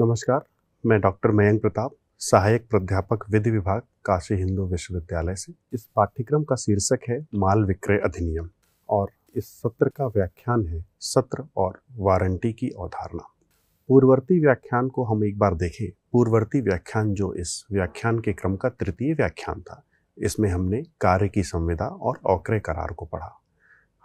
नमस्कार मैं डॉक्टर मयंक प्रताप सहायक प्राध्यापक विधि विभाग काशी हिंदू विश्वविद्यालय से इस पाठ्यक्रम का शीर्षक है माल विक्रय अधिनियम और इस सत्र का व्याख्यान है सत्र और वारंटी की अवधारणा पूर्ववर्ती व्याख्यान को हम एक बार देखें पूर्ववर्ती व्याख्यान जो इस व्याख्यान के क्रम का तृतीय व्याख्यान था इसमें हमने कार्य की संविदा और अवक्रय करार को पढ़ा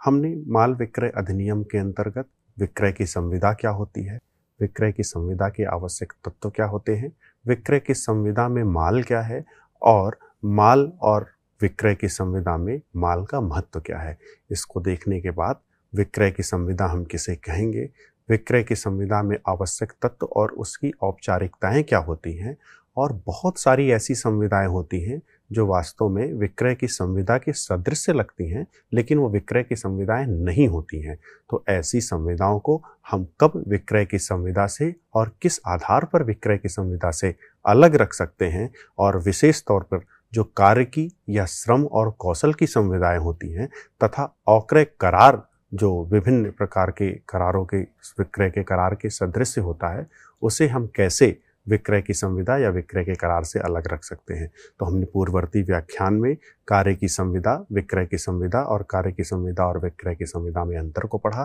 हमने माल विक्रय अधिनियम के अंतर्गत विक्रय की संविदा क्या होती है विक्रय की संविदा के आवश्यक तत्व क्या होते हैं विक्रय की संविदा में माल क्या है और माल और विक्रय की संविदा में माल का महत्व क्या है इसको देखने के बाद विक्रय की संविदा हम किसे कहेंगे विक्रय की संविदा में आवश्यक तत्व और उसकी औपचारिकताएं क्या होती हैं और बहुत सारी ऐसी संविदाएं होती हैं जो वास्तव में विक्रय की संविदा के सदृश लगती हैं लेकिन वो विक्रय की संविदाएं नहीं होती हैं तो ऐसी संविदाओं को हम कब विक्रय की संविदा से और किस आधार पर विक्रय की संविदा से अलग रख सकते हैं और विशेष तौर पर जो कार्य की या श्रम और कौशल की संविदाएं होती हैं तथा अक्रय करार जो विभिन्न प्रकार के करारों के विक्रय के करार के सदृश होता है उसे हम कैसे विक्रय की संविदा या विक्रय के करार से अलग रख सकते हैं तो हमने पूर्ववर्ती व्याख्यान में कार्य की संविदा विक्रय की संविदा और कार्य की संविदा और विक्रय की संविदा में अंतर को पढ़ा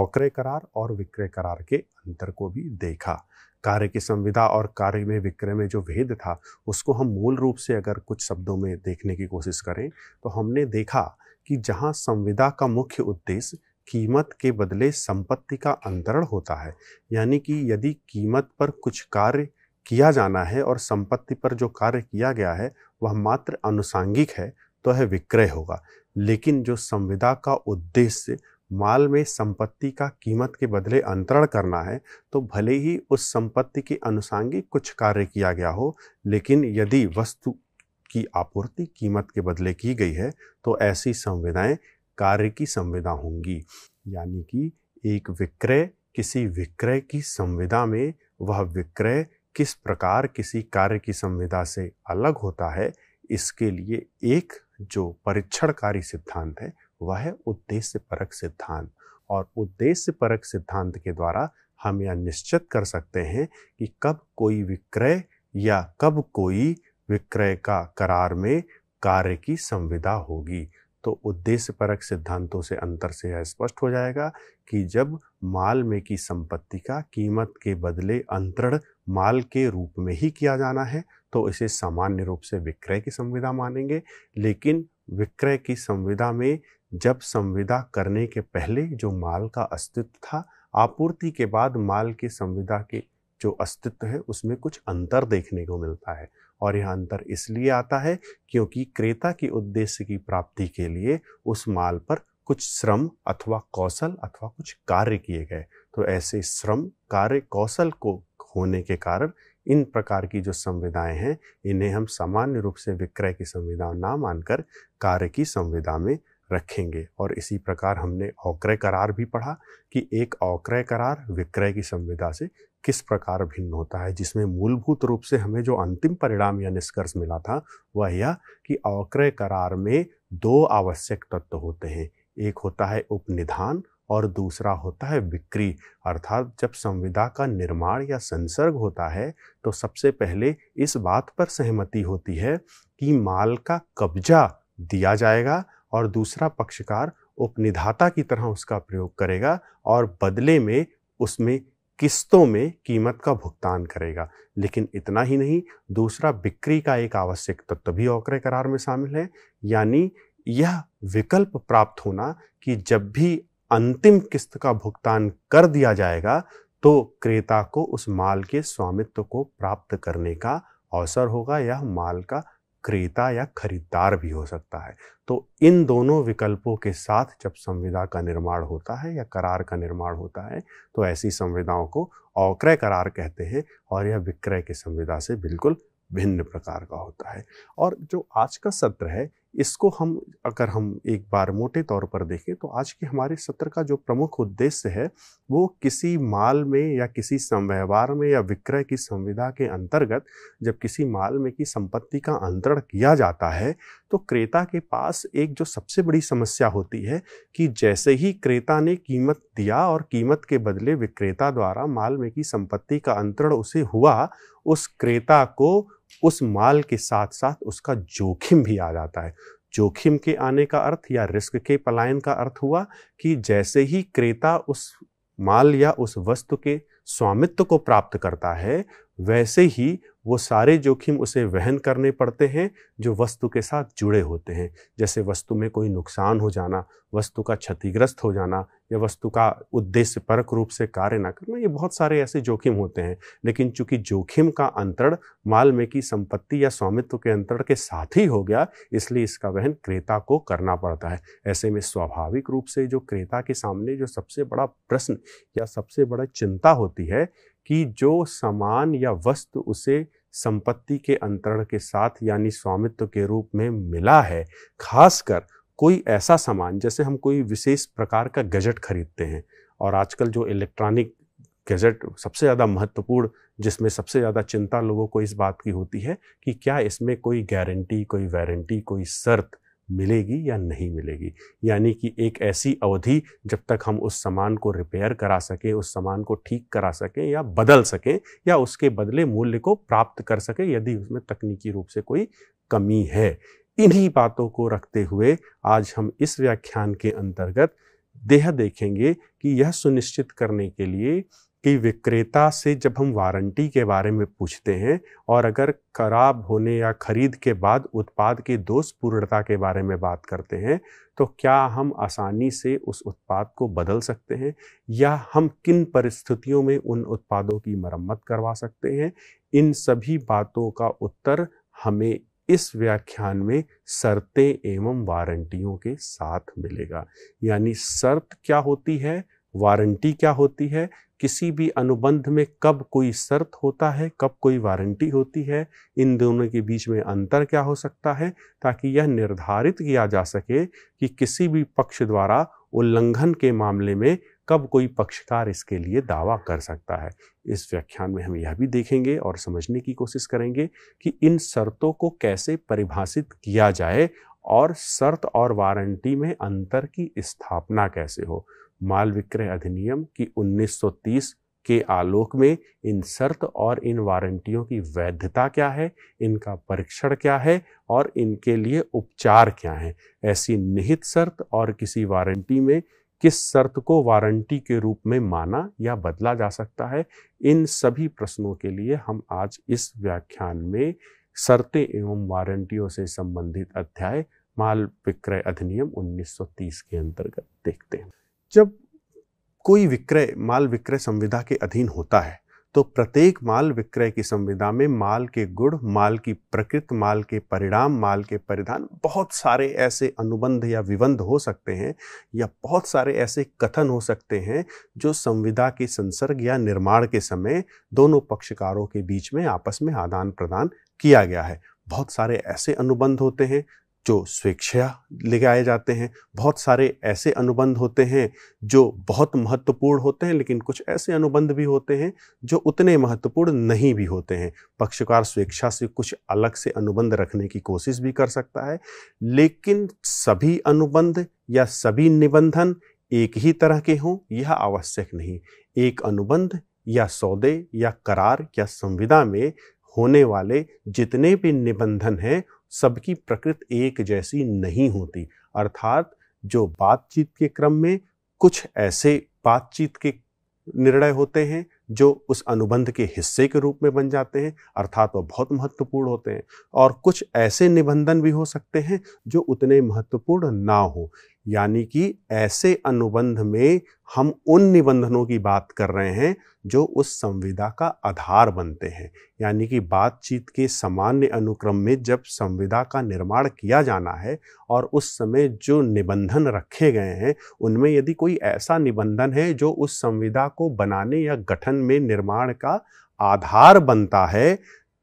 अक्रय करार और विक्रय करार के अंतर को भी देखा कार्य की संविदा और कार्य में विक्रय में जो भेद था उसको हम मूल रूप से अगर कुछ शब्दों में देखने की कोशिश करें तो हमने देखा कि जहाँ संविदा का मुख्य उद्देश्य कीमत के बदले संपत्ति का अंतरण होता है यानी कि यदि कीमत पर कुछ कार्य किया जाना है और संपत्ति पर जो कार्य किया गया है वह मात्र अनुसांगिक है तो है विक्रय होगा लेकिन जो संविदा का उद्देश्य माल में संपत्ति का कीमत के बदले अंतरण करना है तो भले ही उस संपत्ति के अनुसांगिक कुछ कार्य किया गया हो लेकिन यदि वस्तु की आपूर्ति कीमत के बदले की गई है तो ऐसी संविदाएं कार्य की संविदा होंगी यानी कि एक विक्रय किसी विक्रय की संविदा में वह विक्रय किस प्रकार किसी कार्य की संविदा से अलग होता है इसके लिए एक जो परीक्षणकारी सिद्धांत है वह है उद्देश्य परक सिद्धांत और उद्देश्य परक सिद्धांत के द्वारा हम यह निश्चित कर सकते हैं कि कब कोई विक्रय या कब कोई विक्रय का करार में कार्य की संविदा होगी तो उद्देश्य परक सिद्धांतों से अंतर से यह स्पष्ट हो जाएगा कि जब माल में की संपत्ति का कीमत के बदले अंतरण माल के रूप में ही किया जाना है तो इसे सामान्य रूप से विक्रय की संविधा मानेंगे लेकिन विक्रय की संविधा में जब संविदा करने के पहले जो माल का अस्तित्व था आपूर्ति के बाद माल के संविदा के जो अस्तित्व है उसमें कुछ अंतर देखने को मिलता है और यह अंतर इसलिए आता है क्योंकि क्रेता के उद्देश्य की प्राप्ति के लिए उस माल पर कुछ श्रम अथवा कौशल अथवा कुछ कार्य किए गए तो ऐसे श्रम कार्य कौशल को होने के कारण इन प्रकार की जो संविधाएं हैं इन्हें हम सामान्य रूप से विक्रय की संविधा ना मानकर कार्य की संविधा में रखेंगे और इसी प्रकार हमने अवक्रय करार भी पढ़ा कि एक अवक्रय करार विक्रय की संविदा से किस प्रकार भिन्न होता है जिसमें मूलभूत रूप से हमें जो अंतिम परिणाम या निष्कर्ष मिला था वह यह कि अवक्रय करार में दो आवश्यक तत्व होते हैं एक होता है उपनिधान और दूसरा होता है बिक्री अर्थात जब संविदा का निर्माण या संसर्ग होता है तो सबसे पहले इस बात पर सहमति होती है कि माल का कब्जा दिया जाएगा और दूसरा पक्षकार उपनिधाता की तरह उसका प्रयोग करेगा और बदले में उसमें किस्तों में कीमत का भुगतान करेगा लेकिन इतना ही नहीं दूसरा बिक्री का एक आवश्यक तत्व भी औक्रय करार में शामिल है यानी यह विकल्प प्राप्त होना कि जब भी अंतिम किस्त का भुगतान कर दिया जाएगा तो क्रेता को उस माल के स्वामित्व को प्राप्त करने का अवसर होगा यह माल का क्रेता या खरीदार भी हो सकता है तो इन दोनों विकल्पों के साथ जब संविदा का निर्माण होता है या करार का निर्माण होता है तो ऐसी संविदाओं को अवक्रय करार कहते हैं और यह विक्रय के संविदा से बिल्कुल भिन्न प्रकार का होता है और जो आज का सत्र है इसको हम अगर हम एक बार मोटे तौर पर देखें तो आज के हमारे सत्र का जो प्रमुख उद्देश्य है वो किसी माल में या किसी संव्यवहार में या विक्रय की संविधा के अंतर्गत जब किसी माल में की संपत्ति का अंतरण किया जाता है तो क्रेता के पास एक जो सबसे बड़ी समस्या होती है कि जैसे ही क्रेता ने कीमत दिया और कीमत के बदले विक्रेता द्वारा माल में की संपत्ति का अंतरण उसे हुआ उस क्रेता को उस माल के साथ साथ उसका जोखिम भी आ जाता है जोखिम के आने का अर्थ या रिस्क के पलायन का अर्थ हुआ कि जैसे ही क्रेता उस माल या उस वस्तु के स्वामित्व को प्राप्त करता है वैसे ही वो सारे जोखिम उसे वहन करने पड़ते हैं जो वस्तु के साथ जुड़े होते हैं जैसे वस्तु में कोई नुकसान हो जाना वस्तु का क्षतिग्रस्त हो जाना या वस्तु का उद्देश्य परक रूप से कार्य ना करना ये बहुत सारे ऐसे जोखिम होते हैं लेकिन चूंकि जोखिम का अंतरण माल में की संपत्ति या स्वामित्व के अंतरण के साथ ही हो गया इसलिए इसका वहन क्रेता को करना पड़ता है ऐसे में स्वाभाविक रूप से जो क्रेता के सामने जो सबसे बड़ा प्रश्न या सबसे बड़ा चिंता होती है कि जो सामान या वस्तु उसे संपत्ति के अंतरण के साथ यानी स्वामित्व के रूप में मिला है खासकर कोई ऐसा सामान जैसे हम कोई विशेष प्रकार का गजट खरीदते हैं और आजकल जो इलेक्ट्रॉनिक गजट सबसे ज़्यादा महत्वपूर्ण जिसमें सबसे ज़्यादा चिंता लोगों को इस बात की होती है कि क्या इसमें कोई गारंटी कोई वारंटी कोई शर्त मिलेगी या नहीं मिलेगी यानी कि एक ऐसी अवधि जब तक हम उस सामान को रिपेयर करा सकें उस सामान को ठीक करा सकें या बदल सकें या उसके बदले मूल्य को प्राप्त कर सकें यदि उसमें तकनीकी रूप से कोई कमी है इन्हीं बातों को रखते हुए आज हम इस व्याख्यान के अंतर्गत देह देखेंगे कि यह सुनिश्चित करने के लिए कि विक्रेता से जब हम वारंटी के बारे में पूछते हैं और अगर खराब होने या खरीद के बाद उत्पाद की दोष पूर्णता के बारे में बात करते हैं तो क्या हम आसानी से उस उत्पाद को बदल सकते हैं या हम किन परिस्थितियों में उन उत्पादों की मरम्मत करवा सकते हैं इन सभी बातों का उत्तर हमें इस व्याख्यान में शर्तें एवं वारंटियों के साथ मिलेगा यानी शर्त क्या होती है वारंटी क्या होती है किसी भी अनुबंध में कब कोई शर्त होता है कब कोई वारंटी होती है इन दोनों के बीच में अंतर क्या हो सकता है ताकि यह निर्धारित किया जा सके कि किसी भी पक्ष द्वारा उल्लंघन के मामले में कब कोई पक्षकार इसके लिए दावा कर सकता है इस व्याख्यान में हम यह भी देखेंगे और समझने की कोशिश करेंगे कि इन शर्तों को कैसे परिभाषित किया जाए और शर्त और वारंटी में अंतर की स्थापना कैसे हो माल विक्रय अधिनियम की 1930 के आलोक में इन शर्त और इन वारंटियों की वैधता क्या है इनका परीक्षण क्या है और इनके लिए उपचार क्या है ऐसी निहित शर्त और किसी वारंटी में किस शर्त को वारंटी के रूप में माना या बदला जा सकता है इन सभी प्रश्नों के लिए हम आज इस व्याख्यान में शर्तें एवं वारंटियों से संबंधित अध्याय माल विक्रय अधिनियम 1930 के अंतर्गत देखते हैं जब कोई विक्रय माल विक्रय संविदा के अधीन होता है तो प्रत्येक माल विक्रय की संविदा में माल के गुण माल की प्रकृत माल के परिणाम माल के परिधान बहुत सारे ऐसे अनुबंध या विबंध हो सकते हैं या बहुत सारे ऐसे कथन हो सकते हैं जो संविदा के संसर्ग या निर्माण के समय दोनों पक्षकारों के बीच में आपस में आदान प्रदान किया गया है बहुत सारे ऐसे अनुबंध होते हैं जो स्वेच्छा लेके आए जाते हैं बहुत सारे ऐसे अनुबंध होते हैं जो बहुत महत्वपूर्ण होते हैं लेकिन कुछ ऐसे अनुबंध भी होते हैं जो उतने महत्वपूर्ण नहीं भी होते हैं पक्षकार स्वेच्छा से कुछ अलग से अनुबंध रखने की कोशिश भी कर सकता है लेकिन सभी अनुबंध या सभी निबंधन एक ही तरह के हों यह आवश्यक नहीं एक अनुबंध या सौदे या करार या संविदा में होने वाले जितने भी निबंधन हैं सबकी प्रकृति एक जैसी नहीं होती अर्थात जो बातचीत के क्रम में कुछ ऐसे बातचीत के निर्णय होते हैं जो उस अनुबंध के हिस्से के रूप में बन जाते हैं अर्थात वह बहुत महत्वपूर्ण होते हैं और कुछ ऐसे निबंधन भी हो सकते हैं जो उतने महत्वपूर्ण ना हो यानी कि ऐसे अनुबंध में हम उन निबंधनों की बात कर रहे हैं जो उस संविदा का आधार बनते हैं यानी कि बातचीत के सामान्य अनुक्रम में जब संविदा का निर्माण किया जाना है और उस समय जो निबंधन रखे गए हैं उनमें यदि कोई ऐसा निबंधन है जो उस संविदा को बनाने या गठन में निर्माण का आधार बनता है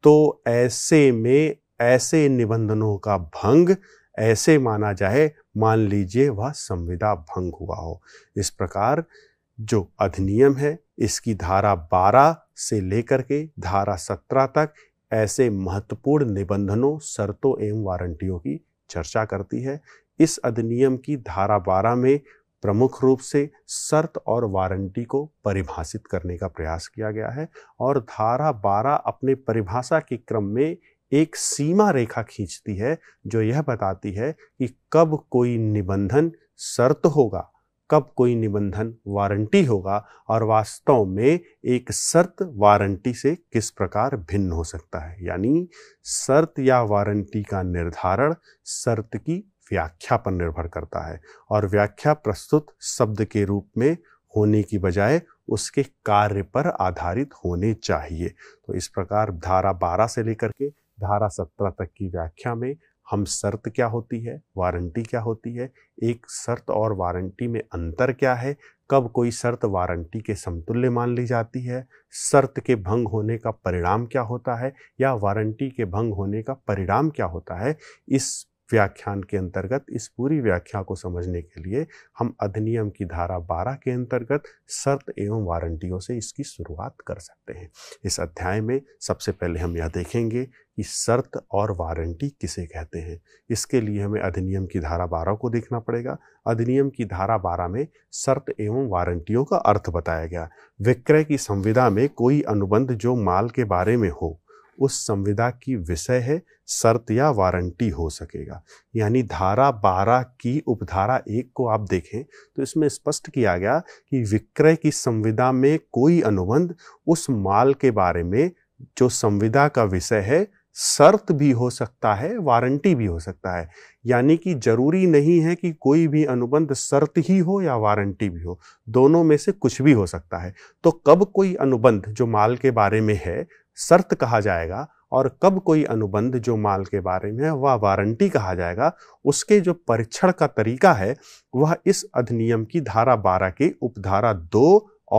तो ऐसे में ऐसे निबंधनों का भंग ऐसे माना जाए मान लीजिए वह संविदा भंग हुआ हो इस प्रकार जो अधिनियम है इसकी धारा 12 से लेकर के धारा 17 तक ऐसे महत्वपूर्ण निबंधनों शर्तों एवं वारंटियों की चर्चा करती है इस अधिनियम की धारा 12 में प्रमुख रूप से शर्त और वारंटी को परिभाषित करने का प्रयास किया गया है और धारा 12 अपने परिभाषा के क्रम में एक सीमा रेखा खींचती है जो यह बताती है कि कब कोई निबंधन शर्त होगा कब कोई निबंधन वारंटी होगा और वास्तव में एक शर्त वारंटी से किस प्रकार भिन्न हो सकता है यानी शर्त या वारंटी का निर्धारण शर्त की व्याख्या पर निर्भर करता है और व्याख्या प्रस्तुत शब्द के रूप में होने की बजाय उसके कार्य पर आधारित होने चाहिए तो इस प्रकार धारा 12 से लेकर के धारा सत्रह तक की व्याख्या में हम शर्त क्या होती है वारंटी क्या होती है एक शर्त और वारंटी में अंतर क्या है कब कोई शर्त वारंटी के समतुल्य मान ली जाती है शर्त के भंग होने का परिणाम क्या होता है या वारंटी के भंग होने का परिणाम क्या होता है इस व्याख्यान के अंतर्गत इस पूरी व्याख्या को समझने के लिए हम अधिनियम की धारा बारह के अंतर्गत शर्त एवं वारंटियों से इसकी शुरुआत कर सकते हैं इस अध्याय में सबसे पहले हम यह देखेंगे कि शर्त और वारंटी किसे कहते हैं इसके लिए हमें अधिनियम की धारा बारह को देखना पड़ेगा अधिनियम की धारा बारह में शर्त एवं वारंटियों का अर्थ बताया गया विक्रय की संविदा में कोई अनुबंध जो माल के बारे में हो उस संविदा की विषय है शर्त या वारंटी हो सकेगा यानी धारा बारह की उपधारा एक को आप देखें तो इसमें स्पष्ट किया गया कि विक्रय की संविदा में कोई अनुबंध उस माल के बारे में जो संविदा का विषय है शर्त भी हो सकता है वारंटी भी हो सकता है यानी कि जरूरी नहीं है कि कोई भी अनुबंध शर्त ही हो या वारंटी भी हो दोनों में से कुछ भी हो सकता है तो कब कोई अनुबंध जो माल के बारे में है शर्त कहा जाएगा और कब कोई अनुबंध जो माल के बारे में है वह वारंटी कहा जाएगा उसके जो परीक्षण का तरीका है वह इस अधिनियम की धारा 12 के उपधारा दो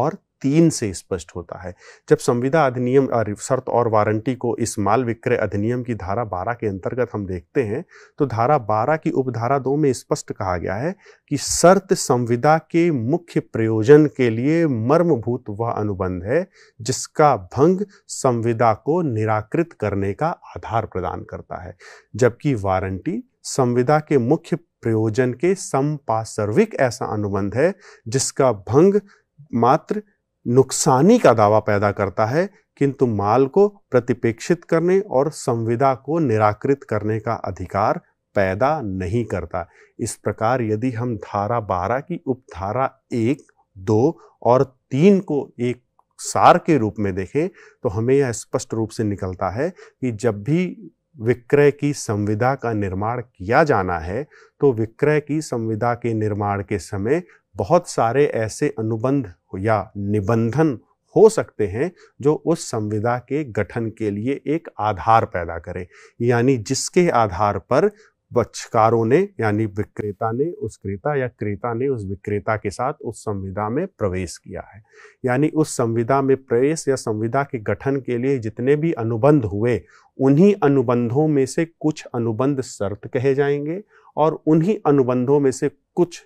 और तीन से स्पष्ट होता है जब संविदा अधिनियम शर्त और वारंटी को इस माल विक्रय अधिनियम की धारा बारह के अंतर्गत हम देखते हैं तो धारा बारह की उपधारा दो में स्पष्ट कहा गया है कि शर्त संविदा के मुख्य प्रयोजन के लिए मर्मभूत वह अनुबंध है जिसका भंग संविदा को निराकृत करने का आधार प्रदान करता है जबकि वारंटी संविदा के मुख्य प्रयोजन के समपासर्विक ऐसा अनुबंध है जिसका भंग मात्र नुकसानी का दावा पैदा करता है किंतु माल को प्रतिपेक्षित करने और संविदा को निराकृत करने का अधिकार पैदा नहीं करता इस प्रकार यदि हम धारा बारह की उपधारा एक दो और तीन को एक सार के रूप में देखें तो हमें यह स्पष्ट रूप से निकलता है कि जब भी विक्रय की संविदा का निर्माण किया जाना है तो विक्रय की संविदा के निर्माण के समय बहुत सारे ऐसे अनुबंध या निबंधन हो सकते हैं जो उस संविदा के गठन के लिए एक आधार पैदा करें यानी जिसके आधार पर बच्चकारों ने यानी विक्रेता ने उस क्रेता या क्रेता ने उस विक्रेता के साथ उस संविदा में प्रवेश किया है यानी उस संविदा में प्रवेश या संविदा के गठन के लिए जितने भी अनुबंध हुए उन्हीं अनुबंधों में से कुछ अनुबंध शर्त कहे जाएंगे और उन्हीं अनुबंधों में से कुछ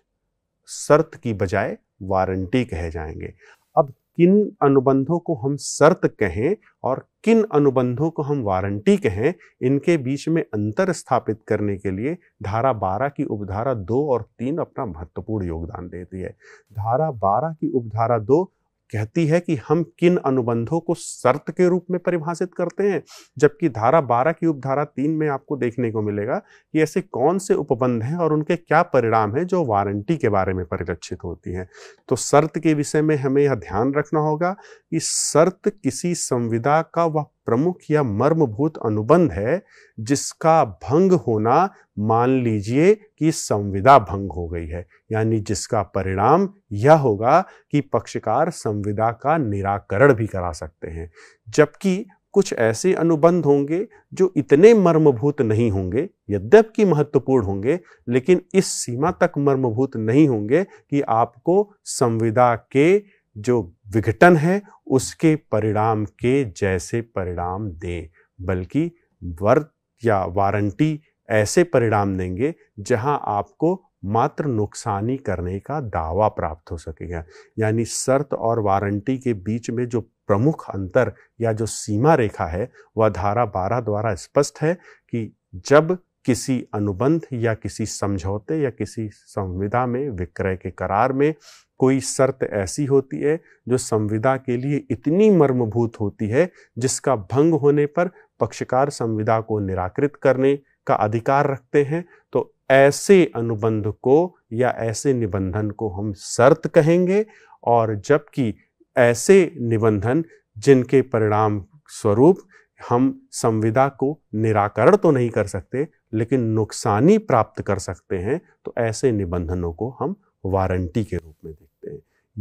शर्त की बजाय वारंटी कहे जाएंगे अब किन अनुबंधों को हम शर्त कहें और किन अनुबंधों को हम वारंटी कहें इनके बीच में अंतर स्थापित करने के लिए धारा बारह की उपधारा दो और तीन अपना महत्वपूर्ण योगदान देती है धारा बारह की उपधारा दो कहती है कि हम किन अनुबंधों को शर्त के रूप में परिभाषित करते हैं जबकि धारा बारह की उपधारा तीन में आपको देखने को मिलेगा कि ऐसे कौन से उपबंध हैं और उनके क्या परिणाम हैं जो वारंटी के बारे में परिलक्षित होती हैं तो शर्त के विषय में हमें यह ध्यान रखना होगा कि शर्त किसी संविदा का वह प्रमुख या मर्मभूत अनुबंध है जिसका भंग होना मान लीजिए कि संविदा भंग हो गई है यानी जिसका परिणाम यह होगा कि पक्षकार संविदा का निराकरण भी करा सकते हैं जबकि कुछ ऐसे अनुबंध होंगे जो इतने मर्मभूत नहीं होंगे यद्यप कि महत्वपूर्ण होंगे लेकिन इस सीमा तक मर्मभूत नहीं होंगे कि आपको संविदा के जो विघटन है उसके परिणाम के जैसे परिणाम दें बल्कि वर्त या वारंटी ऐसे परिणाम देंगे जहां आपको मात्र नुकसानी करने का दावा प्राप्त हो सकेगा यानी शर्त और वारंटी के बीच में जो प्रमुख अंतर या जो सीमा रेखा है वह धारा 12 द्वारा स्पष्ट है कि जब किसी अनुबंध या किसी समझौते या किसी संविदा में विक्रय के करार में कोई शर्त ऐसी होती है जो संविदा के लिए इतनी मर्मभूत होती है जिसका भंग होने पर पक्षकार संविदा को निराकृत करने का अधिकार रखते हैं तो ऐसे अनुबंध को या ऐसे निबंधन को हम शर्त कहेंगे और जबकि ऐसे निबंधन जिनके परिणाम स्वरूप हम संविदा को निराकरण तो नहीं कर सकते लेकिन नुकसानी प्राप्त कर सकते हैं तो ऐसे निबंधनों को हम वारंटी के रूप में देखते हैं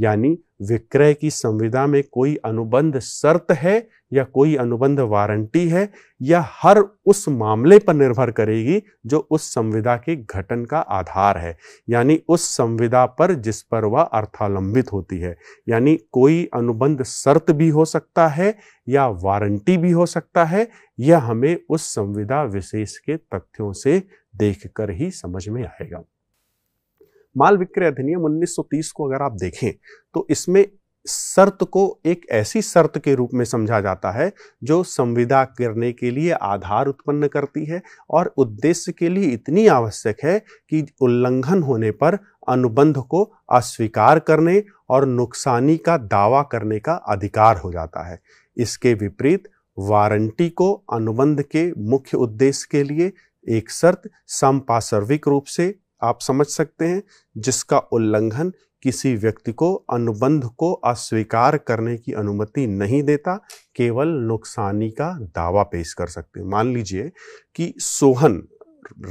यानी विक्रय की संविदा में कोई अनुबंध शर्त है या कोई अनुबंध वारंटी है या हर उस मामले पर निर्भर करेगी जो उस संविदा के घटन का आधार है यानी उस संविदा पर जिस पर वह अर्थालंबित होती है यानी कोई अनुबंध शर्त भी हो सकता है या वारंटी भी हो सकता है यह हमें उस संविदा विशेष के तथ्यों से देखकर ही समझ में आएगा माल विक्रय अधिनियम 1930 को अगर आप देखें तो इसमें शर्त को एक ऐसी शर्त के रूप में समझा जाता है जो संविदा करने के लिए आधार उत्पन्न करती है और उद्देश्य के लिए इतनी आवश्यक है कि उल्लंघन होने पर अनुबंध को अस्वीकार करने और नुकसानी का दावा करने का अधिकार हो जाता है इसके विपरीत वारंटी को अनुबंध के मुख्य उद्देश्य के लिए एक शर्त संपार्श्विक रूप से आप समझ सकते हैं जिसका उल्लंघन किसी व्यक्ति को अनुबंध को अस्वीकार करने की अनुमति नहीं देता केवल नुकसानी का दावा पेश कर सकते हैं मान लीजिए कि सोहन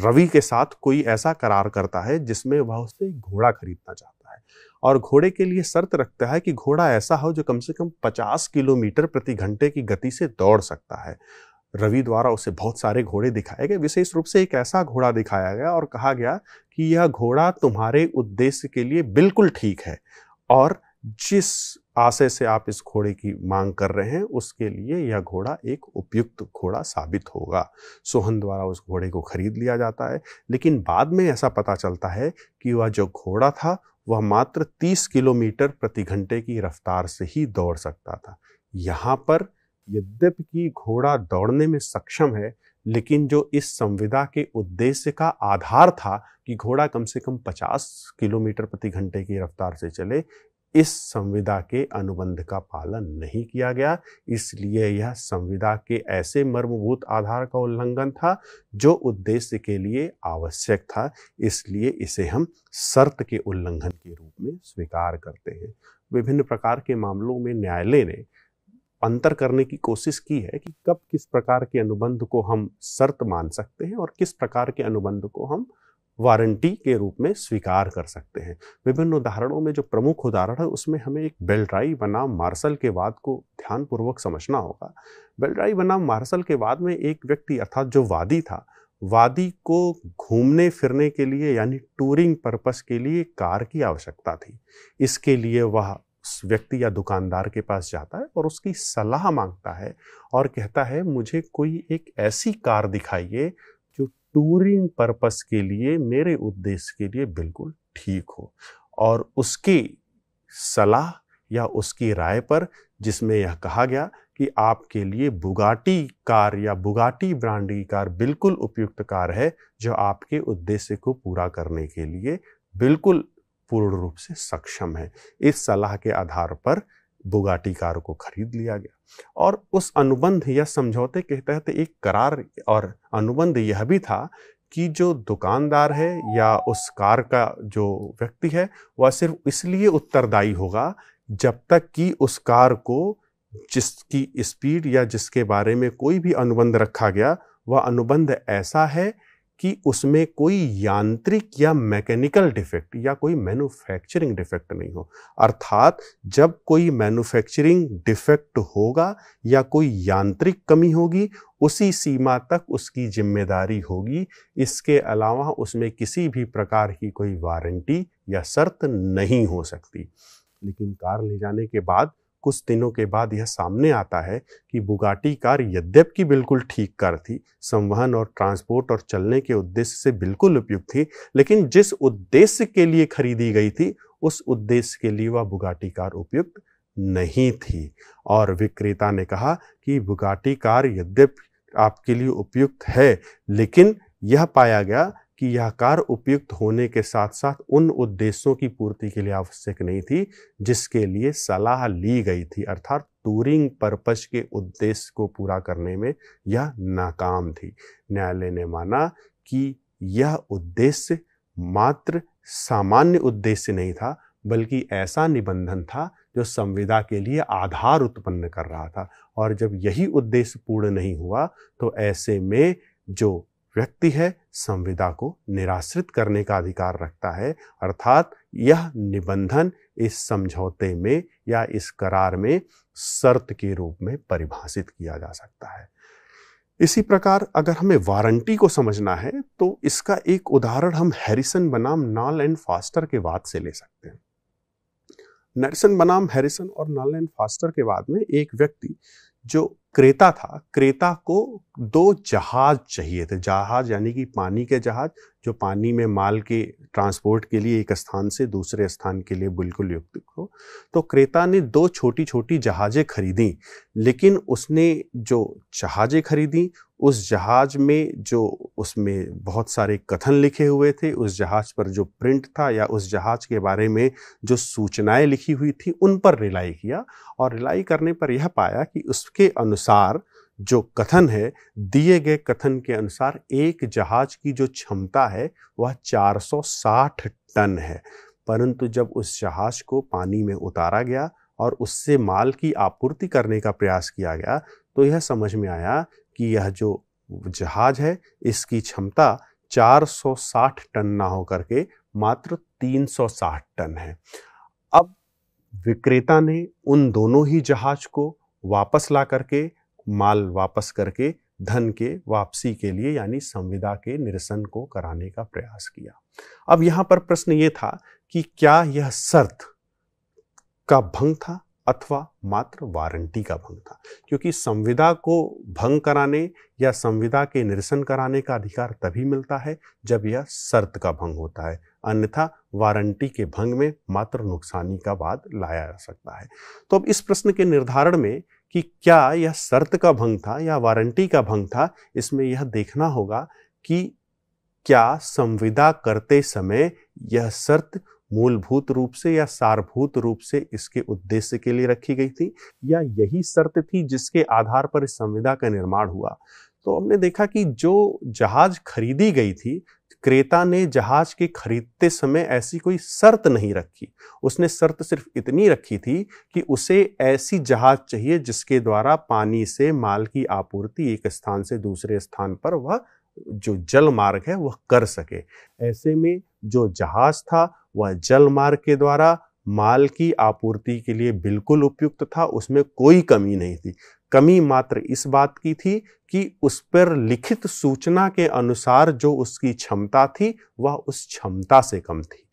रवि के साथ कोई ऐसा करार करता है जिसमें वह उसे घोड़ा खरीदना चाहता है और घोड़े के लिए शर्त रखता है कि घोड़ा ऐसा हो जो कम से कम 50 किलोमीटर प्रति घंटे की गति से दौड़ सकता है रवि द्वारा उसे बहुत सारे घोड़े दिखाए गए विशेष रूप से एक ऐसा घोड़ा दिखाया गया और कहा गया कि यह घोड़ा तुम्हारे उद्देश्य के लिए बिल्कुल ठीक है और जिस आशय से आप इस घोड़े की मांग कर रहे हैं उसके लिए यह घोड़ा एक उपयुक्त घोड़ा साबित होगा सोहन द्वारा उस घोड़े को खरीद लिया जाता है लेकिन बाद में ऐसा पता चलता है कि वह जो घोड़ा था वह मात्र 30 किलोमीटर प्रति घंटे की रफ्तार से ही दौड़ सकता था यहाँ पर यद्यपि कि घोड़ा दौड़ने में सक्षम है लेकिन जो इस संविदा के उद्देश्य का आधार था कि घोड़ा कम से कम 50 किलोमीटर प्रति घंटे की रफ्तार से चले इस संविदा के अनुबंध का पालन नहीं किया गया इसलिए यह संविदा के ऐसे मर्मभूत आधार का उल्लंघन था जो उद्देश्य के लिए आवश्यक था इसलिए इसे हम शर्त के उल्लंघन के रूप में स्वीकार करते हैं विभिन्न प्रकार के मामलों में न्यायालय ने अंतर करने की कोशिश की है कि कब किस प्रकार के अनुबंध को हम शर्त मान सकते हैं और किस प्रकार के अनुबंध को हम वारंटी के रूप में स्वीकार कर सकते हैं विभिन्न उदाहरणों में जो प्रमुख उदाहरण है उसमें हमें एक बेलराई बनाम मार्शल के वाद को ध्यानपूर्वक समझना होगा बेलराई बनाम मार्शल के वाद में एक व्यक्ति अर्थात जो वादी था वादी को घूमने फिरने के लिए यानी टूरिंग पर्पस के लिए कार की आवश्यकता थी इसके लिए वह व्यक्ति या दुकानदार के पास जाता है और उसकी सलाह मांगता है और कहता है मुझे कोई एक ऐसी कार दिखाइए जो टूरिंग पर्पस के लिए मेरे उद्देश्य के लिए बिल्कुल ठीक हो और उसकी सलाह या उसकी राय पर जिसमें यह कहा गया कि आपके लिए बुगाटी कार या बुगाटी ब्रांड की कार बिल्कुल उपयुक्त कार है जो आपके उद्देश्य को पूरा करने के लिए बिल्कुल पूर्ण रूप से सक्षम है इस सलाह के आधार पर बुगाटी कार को खरीद लिया गया और उस अनुबंध या समझौते के तहत एक करार और अनुबंध यह भी था कि जो दुकानदार है या उस कार का जो व्यक्ति है वह सिर्फ इसलिए उत्तरदायी होगा जब तक कि उस कार को जिसकी स्पीड या जिसके बारे में कोई भी अनुबंध रखा गया वह अनुबंध ऐसा है कि उसमें कोई यांत्रिक या मैकेनिकल डिफेक्ट या कोई मैन्युफैक्चरिंग डिफेक्ट नहीं हो अर्थात जब कोई मैन्युफैक्चरिंग डिफेक्ट होगा या कोई यांत्रिक कमी होगी उसी सीमा तक उसकी जिम्मेदारी होगी इसके अलावा उसमें किसी भी प्रकार की कोई वारंटी या शर्त नहीं हो सकती लेकिन कार ले जाने के बाद कुछ दिनों के बाद यह सामने आता है कि बुगाटी कार यद्यप की बिल्कुल ठीक कार थी संवहन और ट्रांसपोर्ट और चलने के उद्देश्य से बिल्कुल उपयुक्त थी लेकिन जिस उद्देश्य के लिए खरीदी गई थी उस उद्देश्य के लिए वह बुगाटी कार उपयुक्त नहीं थी और विक्रेता ने कहा कि बुगाटी कार यद्यप आपके लिए उपयुक्त है लेकिन यह पाया गया कि यह कार उपयुक्त होने के साथ साथ उन उद्देश्यों की पूर्ति के लिए आवश्यक नहीं थी जिसके लिए सलाह ली गई थी अर्थात टूरिंग पर्पज के उद्देश्य को पूरा करने में यह नाकाम थी न्यायालय ने माना कि यह उद्देश्य मात्र सामान्य उद्देश्य नहीं था बल्कि ऐसा निबंधन था जो संविदा के लिए आधार उत्पन्न कर रहा था और जब यही उद्देश्य पूर्ण नहीं हुआ तो ऐसे में जो व्यक्ति है संविदा को निराश्रित करने का अधिकार रखता है अर्थात यह निबंधन इस समझौते में या इस करार में शर्त के रूप में परिभाषित किया जा सकता है इसी प्रकार अगर हमें वारंटी को समझना है तो इसका एक उदाहरण हम हैरिसन बनाम नॉल एंड फास्टर के बाद से ले सकते हैं नरसन बनाम हैरिसन और नॉल एंड फास्टर के बाद में एक व्यक्ति जो क्रेता था क्रेता को दो जहाज चाहिए थे जहाज यानी कि पानी के जहाज जो पानी में माल के ट्रांसपोर्ट के लिए एक स्थान से दूसरे स्थान के लिए बिल्कुल युक्त हो तो क्रेता ने दो छोटी छोटी जहाज़ें खरीदी लेकिन उसने जो जहाज़ें खरीदी उस जहाज में जो उसमें बहुत सारे कथन लिखे हुए थे उस जहाज पर जो प्रिंट था या उस जहाज के बारे में जो सूचनाएं लिखी हुई थी उन पर रिलाई किया और रिलाई करने पर यह पाया कि उसके अनुसार अनुसार जो कथन है दिए गए कथन के अनुसार एक जहाज की जो क्षमता है वह 460 टन है परंतु जब उस जहाज को पानी में उतारा गया और उससे माल की आपूर्ति करने का प्रयास किया गया तो यह समझ में आया कि यह जो जहाज है इसकी क्षमता 460 टन ना होकर के मात्र 360 टन है अब विक्रेता ने उन दोनों ही जहाज को वापस ला करके माल वापस करके धन के वापसी के लिए यानी संविदा के निरसन को कराने का प्रयास किया अब यहां पर प्रश्न ये था कि क्या यह शर्त का भंग था अथवा मात्र वारंटी का भंग था क्योंकि संविदा को भंग कराने या संविदा के निरसन कराने का अधिकार तभी मिलता है जब यह शर्त का भंग होता है अन्यथा वारंटी के भंग में मात्र नुकसानी का वाद लाया जा सकता है तो अब इस प्रश्न के निर्धारण में कि क्या यह शर्त का भंग था या वारंटी का भंग था इसमें यह देखना होगा कि क्या संविदा करते समय यह शर्त मूलभूत रूप से या सारभूत रूप से इसके उद्देश्य के लिए रखी गई थी या यही शर्त थी जिसके आधार पर इस संविदा का निर्माण हुआ तो हमने देखा कि जो जहाज खरीदी गई थी क्रेता ने जहाज के खरीदते समय ऐसी कोई शर्त नहीं रखी उसने शर्त सिर्फ इतनी रखी थी कि उसे ऐसी जहाज चाहिए जिसके द्वारा पानी से माल की आपूर्ति एक स्थान से दूसरे स्थान पर वह जो जल मार्ग है वह कर सके ऐसे में जो जहाज था वह जल मार्ग के द्वारा माल की आपूर्ति के लिए बिल्कुल उपयुक्त था उसमें कोई कमी नहीं थी कमी मात्र इस बात की थी कि उस पर लिखित सूचना के अनुसार जो उसकी क्षमता थी वह उस क्षमता से कम थी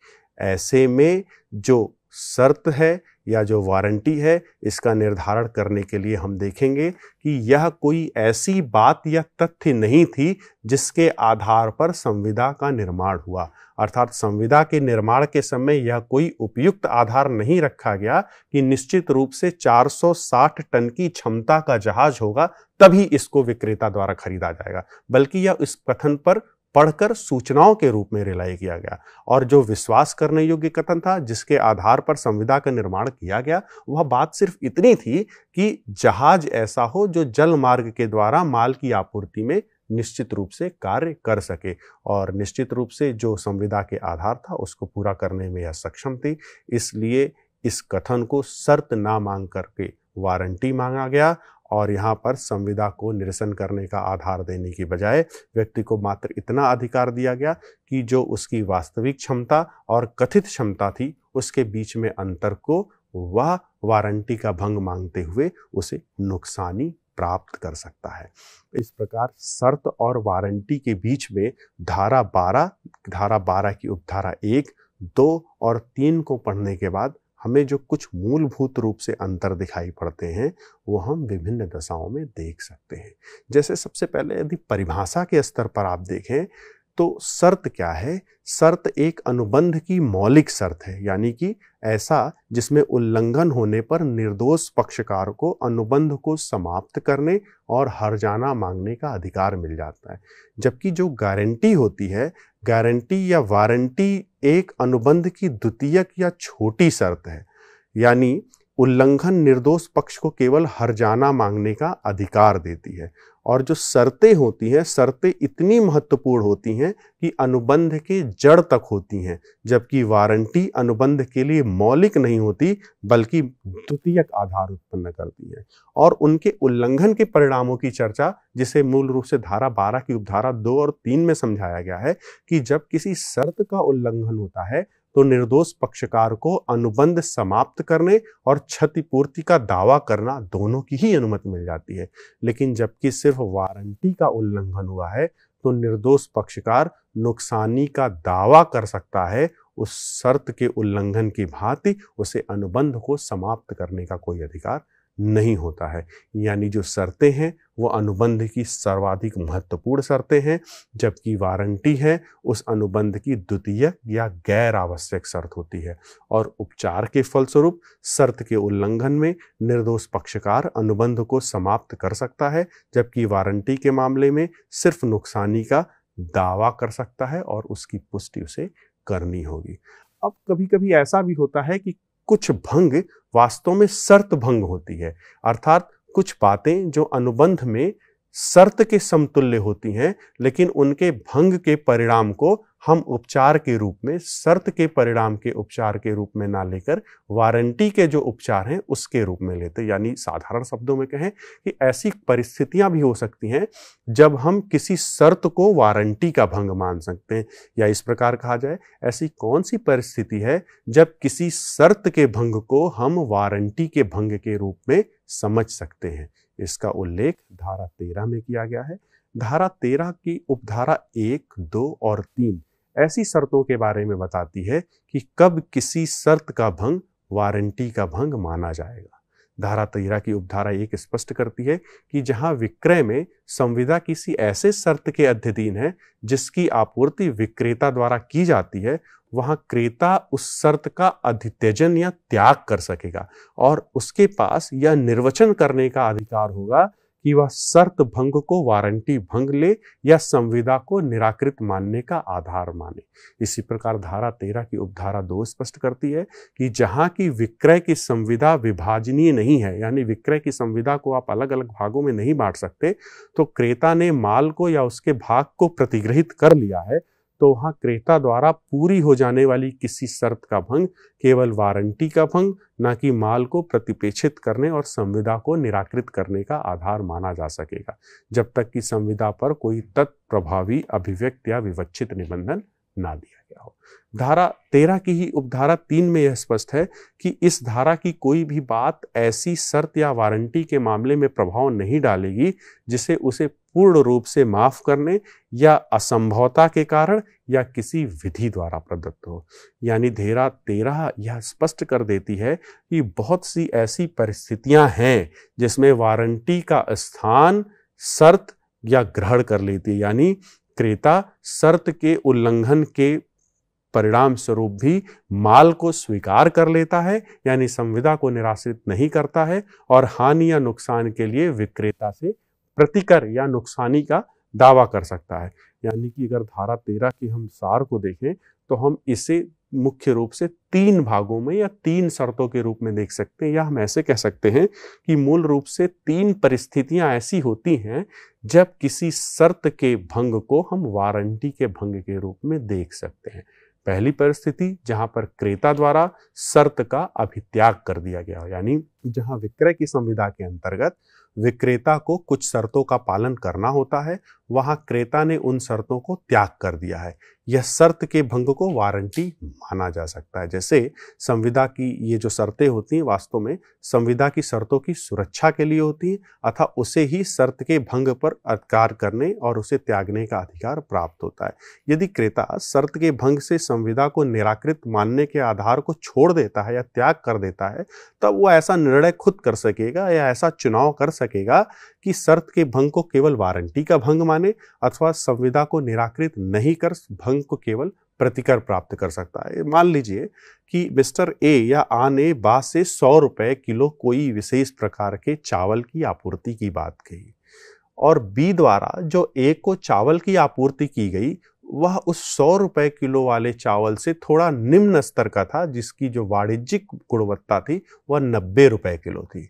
ऐसे में जो शर्त है या जो वारंटी है इसका निर्धारण करने के लिए हम देखेंगे कि यह कोई ऐसी बात या तथ्य नहीं थी जिसके आधार पर संविदा का निर्माण हुआ अर्थात संविदा के निर्माण के समय यह कोई उपयुक्त आधार नहीं रखा गया कि निश्चित रूप से 460 टन की क्षमता का जहाज होगा तभी इसको विक्रेता द्वारा खरीदा जाएगा बल्कि यह इस कथन पर पढ़कर सूचनाओं के रूप में रिलाई किया गया और जो विश्वास करने योग्य कथन था जिसके आधार पर संविदा का निर्माण किया गया वह बात सिर्फ इतनी थी कि जहाज ऐसा हो जो जल मार्ग के द्वारा माल की आपूर्ति में निश्चित रूप से कार्य कर सके और निश्चित रूप से जो संविदा के आधार था उसको पूरा करने में यह सक्षम थी इसलिए इस कथन को शर्त ना मांग करके वारंटी मांगा गया और यहाँ पर संविदा को निरसन करने का आधार देने की बजाय व्यक्ति को मात्र इतना अधिकार दिया गया कि जो उसकी वास्तविक क्षमता और कथित क्षमता थी उसके बीच में अंतर को वह वारंटी का भंग मांगते हुए उसे नुकसानी प्राप्त कर सकता है इस प्रकार शर्त और वारंटी के बीच में धारा 12, धारा 12 की उपधारा एक दो और तीन को पढ़ने के बाद हमें जो कुछ मूलभूत रूप से अंतर दिखाई पड़ते हैं वो हम विभिन्न दशाओं में देख सकते हैं जैसे सबसे पहले यदि परिभाषा के स्तर पर आप देखें तो शर्त क्या है शर्त एक अनुबंध की मौलिक शर्त है यानी कि ऐसा जिसमें उल्लंघन होने पर निर्दोष पक्षकार को अनुबंध को समाप्त करने और हरजाना मांगने का अधिकार मिल जाता है जबकि जो गारंटी होती है गारंटी या वारंटी एक अनुबंध की द्वितीयक या छोटी शर्त है यानी उल्लंघन निर्दोष पक्ष को केवल हरजाना मांगने का अधिकार देती है और जो शर्तें होती हैं शर्तें इतनी महत्वपूर्ण होती हैं कि अनुबंध के जड़ तक होती हैं जबकि वारंटी अनुबंध के लिए मौलिक नहीं होती बल्कि द्वितीयक आधार उत्पन्न करती है और उनके उल्लंघन के परिणामों की चर्चा जिसे मूल रूप से धारा बारह की उपधारा दो और तीन में समझाया गया है कि जब किसी शर्त का उल्लंघन होता है तो निर्दोष पक्षकार को अनुबंध समाप्त करने और क्षतिपूर्ति का दावा करना दोनों की ही अनुमति मिल जाती है लेकिन जबकि सिर्फ वारंटी का उल्लंघन हुआ है तो निर्दोष पक्षकार नुकसानी का दावा कर सकता है उस शर्त के उल्लंघन की भांति उसे अनुबंध को समाप्त करने का कोई अधिकार नहीं होता है यानी जो शर्तें हैं वो अनुबंध की सर्वाधिक महत्वपूर्ण शर्तें हैं जबकि वारंटी है उस अनुबंध की द्वितीय या गैर आवश्यक शर्त होती है और उपचार के फलस्वरूप शर्त के उल्लंघन में निर्दोष पक्षकार अनुबंध को समाप्त कर सकता है जबकि वारंटी के मामले में सिर्फ नुकसानी का दावा कर सकता है और उसकी पुष्टि उसे करनी होगी अब कभी कभी ऐसा भी होता है कि कुछ भंग वास्तव में शर्त भंग होती है अर्थात कुछ बातें जो अनुबंध में शर्त के समतुल्य होती हैं लेकिन उनके भंग के परिणाम को हम उपचार के रूप में शर्त के परिणाम के उपचार के रूप में ना लेकर वारंटी के जो उपचार हैं उसके रूप में लेते यानी साधारण शब्दों में कहें कि ऐसी परिस्थितियां भी हो सकती हैं जब हम किसी शर्त को वारंटी का भंग मान सकते हैं या इस प्रकार कहा जाए ऐसी कौन सी परिस्थिति है जब किसी शर्त के भंग को हम वारंटी के भंग के रूप में समझ सकते हैं इसका उल्लेख धारा तेरह में किया गया है धारा तेरह की उपधारा एक दो और तीन ऐसी शर्तों के बारे में बताती है कि कब किसी शर्त का भंग वारंटी का भंग माना जाएगा धारा तेरह की उपधारा एक स्पष्ट करती है कि जहां विक्रय में संविदा किसी ऐसे शर्त के अध्यधीन है जिसकी आपूर्ति विक्रेता द्वारा की जाती है वहां क्रेता उस शर्त का अधित्यजन या त्याग कर सकेगा और उसके पास यह निर्वचन करने का अधिकार होगा कि वह शर्त भंग को वारंटी भंग ले या संविदा को निराकृत मानने का आधार माने इसी प्रकार धारा तेरह की उपधारा दो स्पष्ट करती है कि जहां की विक्रय की संविदा विभाजनीय नहीं है यानी विक्रय की संविदा को आप अलग अलग भागों में नहीं बांट सकते तो क्रेता ने माल को या उसके भाग को प्रतिग्रहित कर लिया है तो वहाँ क्रेता द्वारा पूरी हो जाने वाली किसी शर्त का भंग केवल वारंटी का भंग न कि माल को प्रतिपेक्षित करने और संविदा को निराकृत करने का आधार माना जा सकेगा जब तक कि संविदा पर कोई तत्प्रभावी अभिव्यक्त या विवक्षित निबंधन ना दिया गया हो धारा तेरह की ही उपधारा तीन में यह स्पष्ट है कि इस धारा की कोई भी बात ऐसी शर्त या वारंटी के मामले में प्रभाव नहीं डालेगी जिसे उसे पूर्ण रूप से माफ करने या असंभवता के कारण या किसी विधि द्वारा प्रदत्त हो यानी धेरा तेरह यह स्पष्ट कर देती है कि बहुत सी ऐसी परिस्थितियां हैं जिसमें वारंटी का स्थान शर्त या ग्रहण कर लेती है यानी क्रेता शर्त के उल्लंघन के परिणाम स्वरूप भी माल को स्वीकार कर लेता है यानी संविदा को निराश्रित नहीं करता है और हानि या नुकसान के लिए विक्रेता से प्रतिकर या नुकसानी का दावा कर सकता है यानी कि अगर धारा तेरह के हम सार को देखें तो हम इसे मुख्य रूप से तीन भागों में या तीन शर्तों के रूप में देख सकते हैं या हम ऐसे कह सकते हैं कि मूल रूप से तीन परिस्थितियां ऐसी होती हैं जब किसी शर्त के भंग को हम वारंटी के भंग के रूप में देख सकते हैं पहली परिस्थिति जहां पर क्रेता द्वारा शर्त का अभित्याग कर दिया गया यानी जहां विक्रय की संविधा के अंतर्गत विक्रेता को कुछ शर्तों का पालन करना होता है वहां क्रेता ने उन शर्तों को त्याग कर दिया है यह शर्त के भंग को वारंटी माना जा सकता है जैसे संविदा की ये जो शर्तें होती हैं वास्तव में संविदा की शर्तों की सुरक्षा के लिए होती हैं अथा उसे ही शर्त के भंग पर अधिकार करने और उसे त्यागने का अधिकार प्राप्त होता है यदि क्रेता शर्त के भंग से संविदा को निराकृत मानने के आधार को छोड़ देता है या त्याग कर देता है तब वो ऐसा निर्णय खुद कर सकेगा या ऐसा चुनाव कर सकेगा कि शर्त के भंग को केवल वारंटी का भंग माने अथवा संविदा को निराकृत नहीं कर भंग को केवल प्रतिकर प्राप्त कर सकता है मान लीजिए कि मिस्टर ए या ने बा से सौ रुपये किलो कोई विशेष प्रकार के चावल की आपूर्ति की बात कही और बी द्वारा जो ए को चावल की आपूर्ति की गई वह उस सौ रुपये किलो वाले चावल से थोड़ा निम्न स्तर का था जिसकी जो वाणिज्यिक गुणवत्ता थी वह नब्बे रुपये किलो थी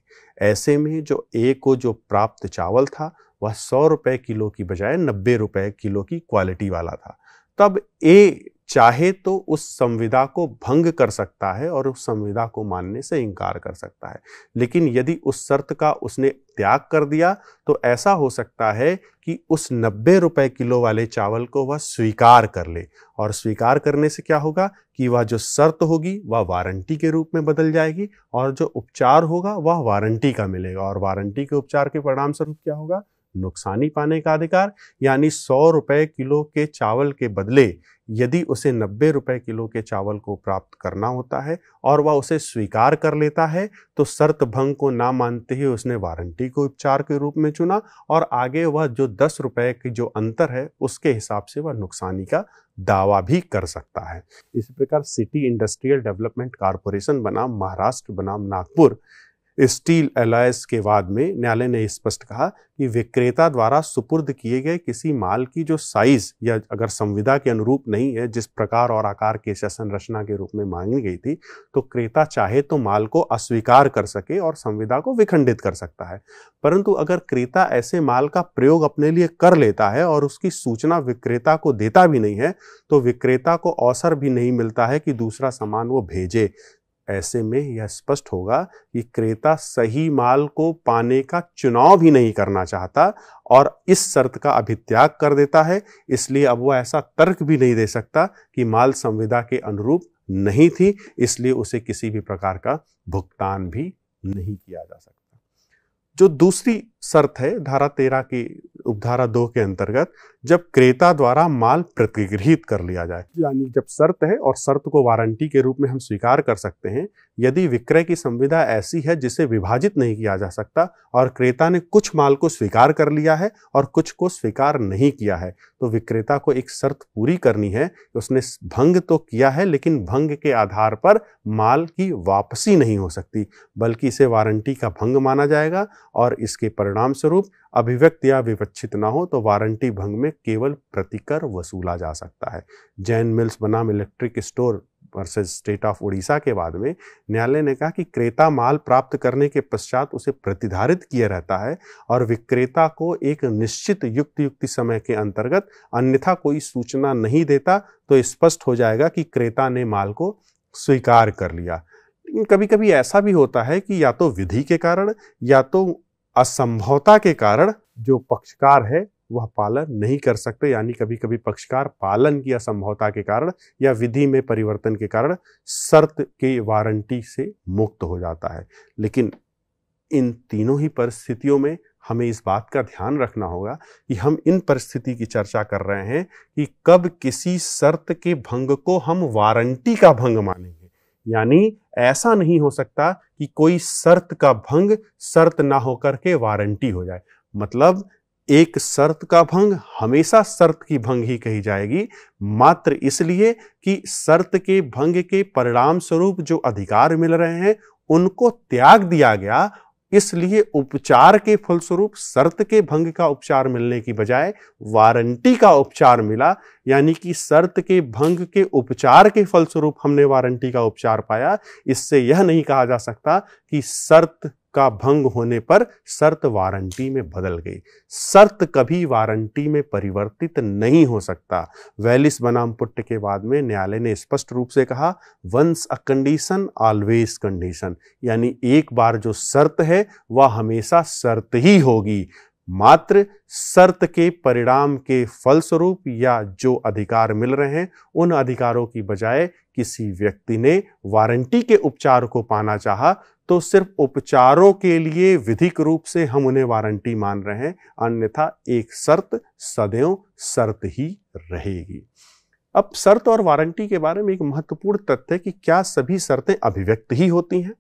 ऐसे में जो ए को जो प्राप्त चावल था वह सौ रुपये किलो की बजाय नब्बे रुपये किलो की क्वालिटी वाला था तब ए चाहे तो उस संविदा को भंग कर सकता है और उस संविदा को मानने से इनकार कर सकता है लेकिन यदि उस शर्त का उसने त्याग कर दिया तो ऐसा हो सकता है कि उस नब्बे रुपए किलो वाले चावल को वह स्वीकार कर ले और स्वीकार करने से क्या होगा कि वह जो शर्त होगी वह वारंटी के रूप में बदल जाएगी और जो उपचार होगा वह वारंटी का मिलेगा और वारंटी के उपचार के परिणाम स्वरूप क्या होगा नुकसानी पाने का अधिकार यानी सौ रुपये किलो के चावल के बदले यदि उसे नब्बे रुपये किलो के चावल को प्राप्त करना होता है और वह उसे स्वीकार कर लेता है तो शर्त भंग को ना मानते ही उसने वारंटी को उपचार के रूप में चुना और आगे वह जो दस रुपये की जो अंतर है उसके हिसाब से वह नुकसानी का दावा भी कर सकता है इसी प्रकार सिटी इंडस्ट्रियल डेवलपमेंट कारपोरेशन बनाम महाराष्ट्र बनाम नागपुर स्टील एलायस के बाद में न्यायालय ने स्पष्ट कहा कि विक्रेता द्वारा सुपुर्द किए गए किसी माल की जो साइज या अगर संविदा के अनुरूप नहीं है जिस प्रकार और आकार के शासन रचना के रूप में मांगी गई थी तो क्रेता चाहे तो माल को अस्वीकार कर सके और संविदा को विखंडित कर सकता है परंतु अगर क्रेता ऐसे माल का प्रयोग अपने लिए कर लेता है और उसकी सूचना विक्रेता को देता भी नहीं है तो विक्रेता को अवसर भी नहीं मिलता है कि दूसरा सामान वो भेजे ऐसे में यह स्पष्ट होगा कि क्रेता सही माल को पाने का चुनाव भी नहीं करना चाहता और इस शर्त का अभित्याग कर देता है इसलिए अब वह ऐसा तर्क भी नहीं दे सकता कि माल संविदा के अनुरूप नहीं थी इसलिए उसे किसी भी प्रकार का भुगतान भी नहीं किया जा सकता जो दूसरी शर्त है धारा तेरह की उपधारा दो के अंतर्गत जब क्रेता द्वारा माल प्रतिगृहित कर लिया जाए यानी जब शर्त है और शर्त को वारंटी के रूप में हम स्वीकार कर सकते हैं यदि विक्रय की संविधा ऐसी है जिसे विभाजित नहीं किया जा सकता और क्रेता ने कुछ माल को स्वीकार कर लिया है और कुछ को स्वीकार नहीं किया है तो विक्रेता को एक शर्त पूरी करनी है उसने भंग तो किया है लेकिन भंग के आधार पर माल की वापसी नहीं हो सकती बल्कि इसे वारंटी का भंग माना जाएगा और इसके पर परिणाम स्वरूप या विवक्षित ना हो तो वारंटी भंग में केवल प्रतिकर वसूला जा सकता है जैन मिल्स बनाम electric store versus state of Orissa के बाद में न्यायालय ने कहा कि क्रेता माल प्राप्त करने के पश्चात उसे प्रतिधारित किया रहता है और विक्रेता को एक निश्चित युक्त युक्ति समय के अंतर्गत अन्यथा कोई सूचना नहीं देता तो स्पष्ट हो जाएगा कि क्रेता ने माल को स्वीकार कर लिया कभी कभी ऐसा भी होता है कि या तो विधि के कारण या तो असंभवता के कारण जो पक्षकार है वह पालन नहीं कर सकते यानी कभी कभी पक्षकार पालन की असंभवता के कारण या विधि में परिवर्तन के कारण शर्त के वारंटी से मुक्त हो जाता है लेकिन इन तीनों ही परिस्थितियों में हमें इस बात का ध्यान रखना होगा कि हम इन परिस्थिति की चर्चा कर रहे हैं कि कब किसी शर्त के भंग को हम वारंटी का भंग मानेंगे यानी ऐसा नहीं हो सकता कि कोई शर्त का भंग शर्त ना होकर के वारंटी हो जाए मतलब एक शर्त का भंग हमेशा शर्त की भंग ही कही जाएगी मात्र इसलिए कि शर्त के भंग के परिणाम स्वरूप जो अधिकार मिल रहे हैं उनको त्याग दिया गया इसलिए उपचार के फलस्वरूप शर्त के भंग का उपचार मिलने की बजाय वारंटी का उपचार मिला यानी कि शर्त के भंग के उपचार के फलस्वरूप हमने वारंटी का उपचार पाया इससे यह नहीं कहा जा सकता कि शर्त का भंग होने पर शर्त वारंटी में बदल गई शर्त कभी वारंटी में परिवर्तित नहीं हो सकता वेलिस बनाम पुट्ट के बाद में न्यायालय ने स्पष्ट रूप से कहा once a condition always condition यानी एक बार जो शर्त है वह हमेशा शर्त ही होगी मात्र शर्त के परिणाम के फलस्वरूप या जो अधिकार मिल रहे हैं उन अधिकारों की बजाय किसी व्यक्ति ने वारंटी के उपचार को पाना चाहा तो सिर्फ उपचारों के लिए विधिक रूप से हम उन्हें वारंटी मान रहे हैं अन्यथा एक शर्त सदैव शर्त ही रहेगी अब शर्त और वारंटी के बारे में एक महत्वपूर्ण तथ्य कि क्या सभी शर्तें अभिव्यक्त ही होती हैं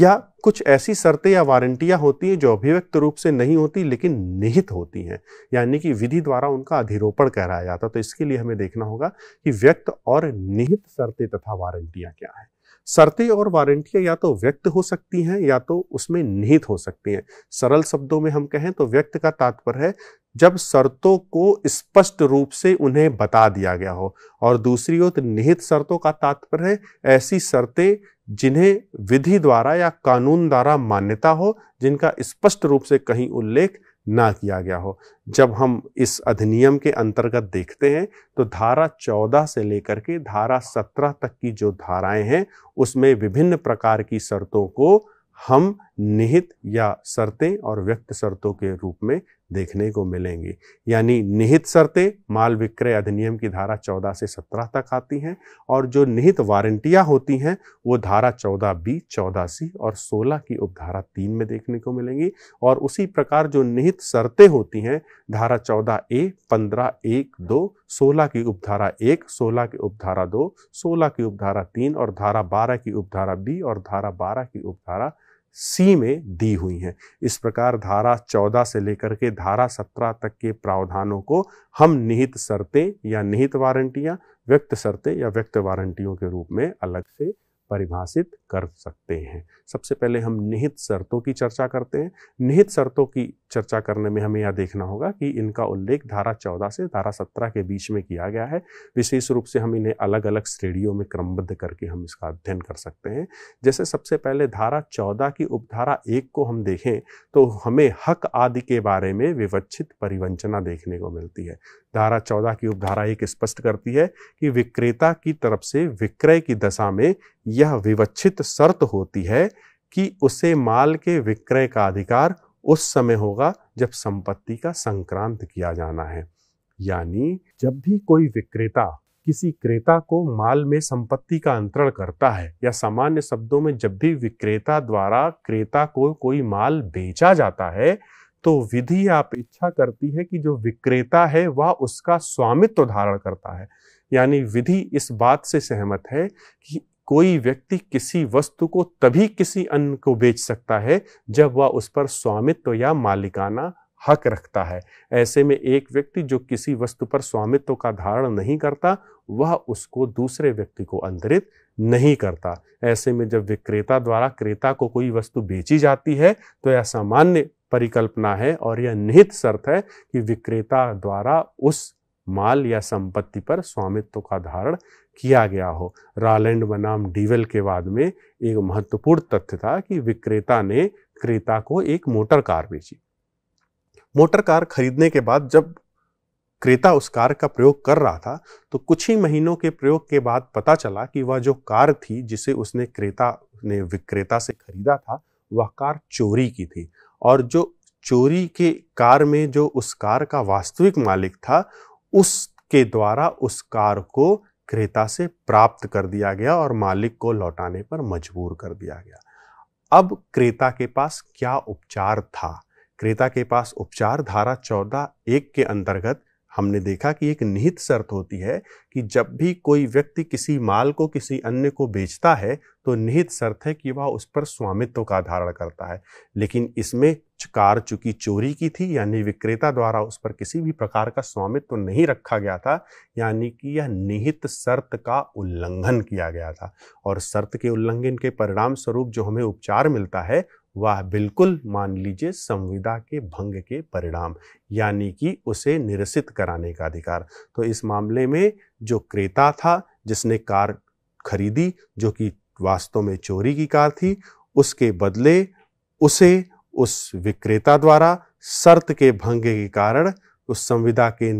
या कुछ ऐसी शर्तें या वारंटियां होती हैं जो अभिव्यक्त रूप से नहीं होती लेकिन निहित होती हैं यानी कि विधि द्वारा उनका अधिरोपण कराया जाता तो इसके लिए हमें देखना होगा कि व्यक्त और निहित शर्तें तथा वारंटियां क्या हैं शर्तें और वारंटियां या तो व्यक्त हो सकती हैं या तो उसमें निहित हो सकती हैं सरल शब्दों में हम कहें तो व्यक्त का तात्पर्य है जब शर्तों को स्पष्ट रूप से उन्हें बता दिया गया हो और दूसरी ओर निहित शर्तों का तात्पर्य है ऐसी शर्तें जिन्हें विधि द्वारा या कानून द्वारा मान्यता हो जिनका स्पष्ट रूप से कहीं उल्लेख ना किया गया हो जब हम इस अधिनियम के अंतर्गत देखते हैं तो धारा चौदह से लेकर के धारा सत्रह तक की जो धाराएं हैं उसमें विभिन्न प्रकार की शर्तों को हम निहित या शर्तें और व्यक्त शर्तों के रूप में देखने को मिलेंगी यानी निहित शर्तें माल विक्रय अधिनियम की धारा 14 से 17 तक आती हैं और जो निहित वारंटियां होती हैं वो धारा 14 बी 14 सी और 16 की उपधारा तीन में देखने को मिलेंगी और उसी प्रकार जो निहित शर्तें होती हैं धारा 14 ए 15 एक दो 16 की उपधारा एक 16 की उपधारा दो 16 की उपधारा तीन और धारा 12 की उपधारा बी और धारा 12 की उपधारा सी में दी हुई हैं इस प्रकार धारा चौदह से लेकर के धारा सत्रह तक के प्रावधानों को हम निहित शर्तें या निहित वारंटियां व्यक्त शर्तें या व्यक्त वारंटियों के रूप में अलग से परिभाषित कर सकते हैं सबसे पहले हम निहित शर्तों की चर्चा करते हैं निहित शर्तों की चर्चा करने में हमें यह देखना होगा कि इनका उल्लेख धारा चौदह से धारा सत्रह के बीच में किया गया है विशेष रूप से हम इन्हें अलग अलग श्रेणियों में क्रमबद्ध करके हम इसका अध्ययन कर सकते हैं जैसे सबसे पहले धारा चौदह की उपधारा एक को हम देखें तो हमें हक आदि के बारे में विवच्छित परिवंचना देखने को मिलती है धारा चौदह की उपधारा एक स्पष्ट करती है कि विक्रेता की तरफ से विक्रय की दशा में यह विवच्छित शर्त होती है कि उसे माल के विक्रय का अधिकार उस समय होगा जब संपत्ति का संक्रांत किया जाना है यानी जब भी कोई विक्रेता किसी क्रेता को माल में संपत्ति का अंतरण करता है या सामान्य शब्दों में जब भी विक्रेता द्वारा क्रेता को कोई माल बेचा जाता है तो विधि अपेक्षा करती है कि जो विक्रेता है वह उसका स्वामित्व धारण करता है यानी विधि इस बात से सहमत है कि कोई व्यक्ति किसी वस्तु को तभी किसी अन्य को बेच सकता है जब वह उस पर स्वामित्व या मालिकाना हक रखता है ऐसे में एक व्यक्ति जो किसी वस्तु पर स्वामित्व का धारण नहीं करता वह उसको दूसरे व्यक्ति को अंतरित नहीं करता ऐसे में जब विक्रेता द्वारा क्रेता को कोई वस्तु बेची जाती है तो यह सामान्य परिकल्पना है और यह निहित शर्त है कि विक्रेता द्वारा उस माल या संपत्ति पर स्वामित्व का धारण किया गया हो रालैंड बनाम डीवेल के बाद में एक महत्वपूर्ण तथ्य था कि विक्रेता ने क्रेता को एक मोटर कार बेची मोटर कार खरीदने के बाद जब क्रेता उस कार का प्रयोग कर रहा था तो कुछ ही महीनों के प्रयोग के बाद पता चला कि वह जो कार थी जिसे उसने क्रेता ने विक्रेता से खरीदा था वह कार चोरी की थी और जो चोरी के कार में जो उस कार का वास्तविक मालिक था उसके द्वारा उस कार को क्रेता से प्राप्त कर दिया गया और मालिक को लौटाने पर मजबूर कर दिया गया अब क्रेता के पास क्या उपचार था क्रेता के पास उपचार धारा चौदह एक के अंतर्गत हमने देखा कि एक निहित शर्त होती है कि जब भी कोई व्यक्ति किसी माल को किसी अन्य को बेचता है तो निहित शर्त है कि वह उस पर स्वामित्व का धारण करता है लेकिन इसमें कार चूंकि चोरी की थी यानी विक्रेता द्वारा उस पर किसी भी प्रकार का स्वामित्व तो नहीं रखा गया था यानी कि यह निहित शर्त का उल्लंघन किया गया था और शर्त के उल्लंघन के परिणाम स्वरूप जो हमें उपचार मिलता है वह बिल्कुल मान लीजिए संविदा के भंग के परिणाम यानी कि उसे निरसित कराने का अधिकार तो इस मामले में जो क्रेता था जिसने कार खरीदी जो कि वास्तव में चोरी की कार थी उसके बदले उसे उस विक्रेता द्वारा शर्त के भंग के कारण उस संविदा के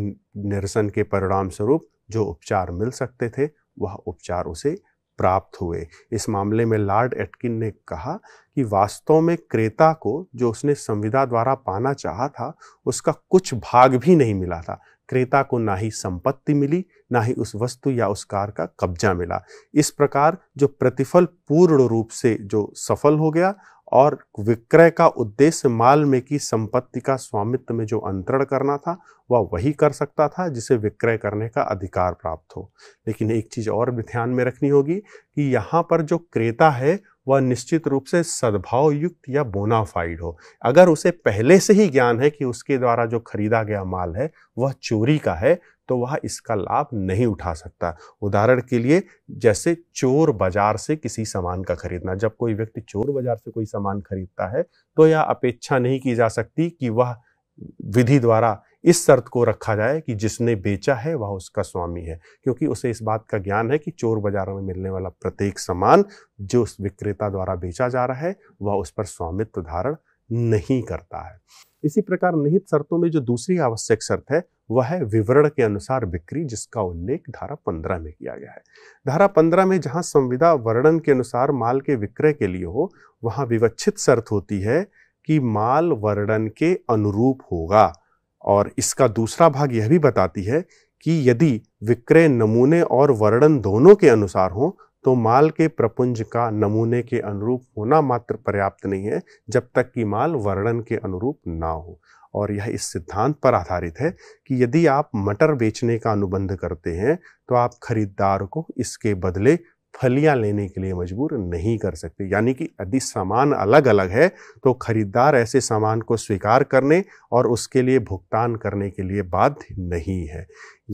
निरसन के परिणाम स्वरूप जो उपचार मिल सकते थे वह उपचार उसे प्राप्त हुए इस मामले में लॉर्ड एटकिन ने कहा कि वास्तव में क्रेता को जो उसने संविदा द्वारा पाना चाहा था उसका कुछ भाग भी नहीं मिला था क्रेता को ना ही संपत्ति मिली ना ही उस वस्तु या उस कार का कब्जा मिला इस प्रकार जो प्रतिफल पूर्ण रूप से जो सफल हो गया और विक्रय का उद्देश्य माल में की संपत्ति का स्वामित्व में जो अंतरण करना था वह वही कर सकता था जिसे विक्रय करने का अधिकार प्राप्त हो लेकिन एक चीज़ और भी ध्यान में रखनी होगी कि यहाँ पर जो क्रेता है वह निश्चित रूप से सद्भाव युक्त या बोनाफाइड हो अगर उसे पहले से ही ज्ञान है कि उसके द्वारा जो खरीदा गया माल है वह चोरी का है तो वह इसका लाभ नहीं उठा सकता उदाहरण के लिए जैसे चोर बाजार से किसी सामान का खरीदना जब कोई व्यक्ति चोर बाजार से कोई सामान खरीदता है तो यह अपेक्षा नहीं की जा सकती कि वह विधि द्वारा इस शर्त को रखा जाए कि जिसने बेचा है वह उसका स्वामी है क्योंकि उसे इस बात का ज्ञान है कि चोर बाजार में मिलने वाला प्रत्येक सामान जो उस विक्रेता द्वारा बेचा जा रहा है वह उस पर स्वामित्व धारण नहीं करता है इसी प्रकार निहित शर्तों में जो दूसरी आवश्यक शर्त है वह विवरण के अनुसार बिक्री जिसका उल्लेख धारा पंद्रह में किया गया है धारा पंद्रह में जहां संविदा वर्णन के अनुसार माल के विक्रय के लिए हो वहां विवक्षित शर्त होती है कि माल वर्णन के अनुरूप होगा और इसका दूसरा भाग यह भी बताती है कि यदि विक्रय नमूने और वर्णन दोनों के अनुसार हो तो माल के प्रपुंज का नमूने के अनुरूप होना मात्र पर्याप्त नहीं है जब तक कि माल वर्णन के अनुरूप ना हो और यह इस सिद्धांत पर आधारित है कि यदि आप मटर बेचने का अनुबंध करते हैं तो आप खरीदार को इसके बदले फलियां लेने के लिए मजबूर नहीं कर सकते यानी कि यदि सामान अलग अलग है तो खरीदार ऐसे सामान को स्वीकार करने और उसके लिए भुगतान करने के लिए बाध्य नहीं है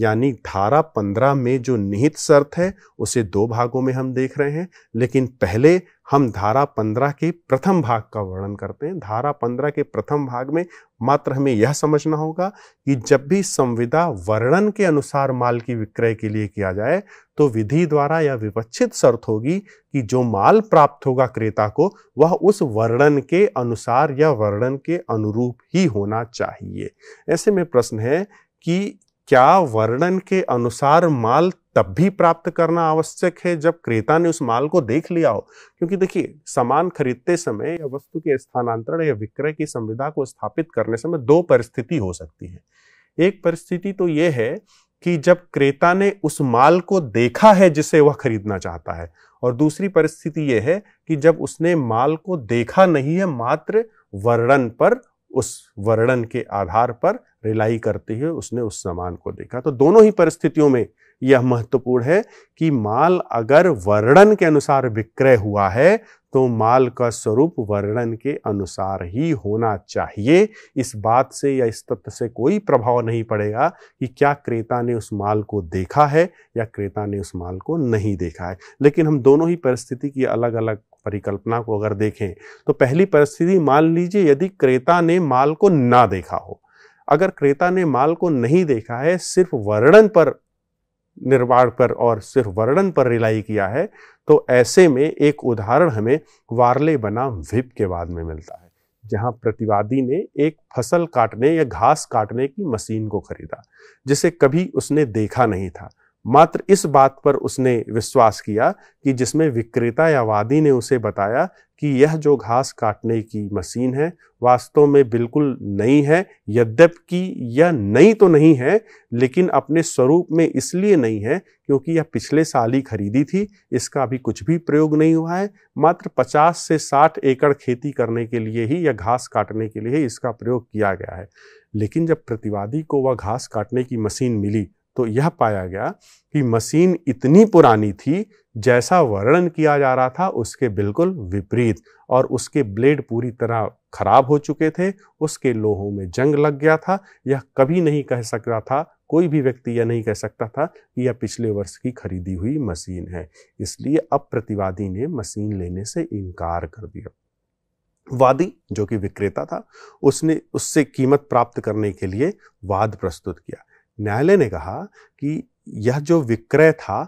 यानी धारा पंद्रह में जो निहित शर्त है उसे दो भागों में हम देख रहे हैं लेकिन पहले हम धारा पंद्रह के प्रथम भाग का वर्णन करते हैं धारा पंद्रह के प्रथम भाग में मात्र हमें यह समझना होगा कि जब भी संविदा वर्णन के अनुसार माल की विक्रय के लिए किया जाए तो विधि द्वारा यह विपक्षित शर्त होगी कि जो माल प्राप्त होगा क्रेता को वह उस वर्णन के अनुसार या वर्णन के अनुरूप ही होना चाहिए ऐसे में प्रश्न है कि क्या वर्णन के अनुसार माल तब भी प्राप्त करना आवश्यक है जब क्रेता ने उस माल को देख लिया हो क्योंकि देखिए सामान खरीदते समय या वस्तु के स्थानांतरण या विक्रय की संविधा को स्थापित करने समय दो परिस्थिति हो सकती है एक परिस्थिति तो यह है कि जब क्रेता ने उस माल को देखा है जिसे वह खरीदना चाहता है और दूसरी परिस्थिति यह है कि जब उसने माल को देखा नहीं है मात्र वर्णन पर उस वर्णन के आधार पर रिलाई करते हुए उसने उस सामान को देखा तो दोनों ही परिस्थितियों में यह महत्वपूर्ण है कि माल अगर वर्णन के अनुसार विक्रय हुआ है तो माल का स्वरूप वर्णन के अनुसार ही होना चाहिए इस बात से या इस तथ्य से कोई प्रभाव नहीं पड़ेगा कि क्या क्रेता ने उस माल को देखा है या क्रेता ने उस माल को नहीं देखा है लेकिन हम दोनों ही परिस्थिति की अलग अलग परिकल्पना को अगर देखें तो पहली परिस्थिति मान लीजिए यदि क्रेता ने माल को ना देखा हो अगर क्रेता ने माल को नहीं देखा है सिर्फ वर्णन पर निर्माण पर और सिर्फ वर्णन पर रिलाई किया है तो ऐसे में एक उदाहरण हमें वार्ले बनाम विप के बाद में मिलता है जहां प्रतिवादी ने एक फसल काटने या घास काटने की मशीन को खरीदा जिसे कभी उसने देखा नहीं था मात्र इस बात पर उसने विश्वास किया कि जिसमें विक्रेता या वादी ने उसे बताया कि यह जो घास काटने की मशीन है वास्तव में बिल्कुल नई है यद्यप कि यह नई तो नहीं है लेकिन अपने स्वरूप में इसलिए नहीं है क्योंकि यह पिछले साल ही खरीदी थी इसका अभी कुछ भी प्रयोग नहीं हुआ है मात्र 50 से 60 एकड़ खेती करने के लिए ही या घास काटने के लिए ही इसका प्रयोग किया गया है लेकिन जब प्रतिवादी को वह घास काटने की मशीन मिली तो यह पाया गया कि मशीन इतनी पुरानी थी जैसा वर्णन किया जा रहा था उसके बिल्कुल विपरीत और उसके ब्लेड पूरी तरह खराब हो चुके थे उसके लोहों में जंग लग गया था यह कभी नहीं कह सकता था कोई भी व्यक्ति यह नहीं कह सकता था कि यह पिछले वर्ष की खरीदी हुई मशीन है इसलिए अब प्रतिवादी ने मशीन लेने से इनकार कर दिया वादी जो कि विक्रेता था उसने उससे कीमत प्राप्त करने के लिए वाद प्रस्तुत किया न्यायालय ने कहा कि यह जो विक्रय था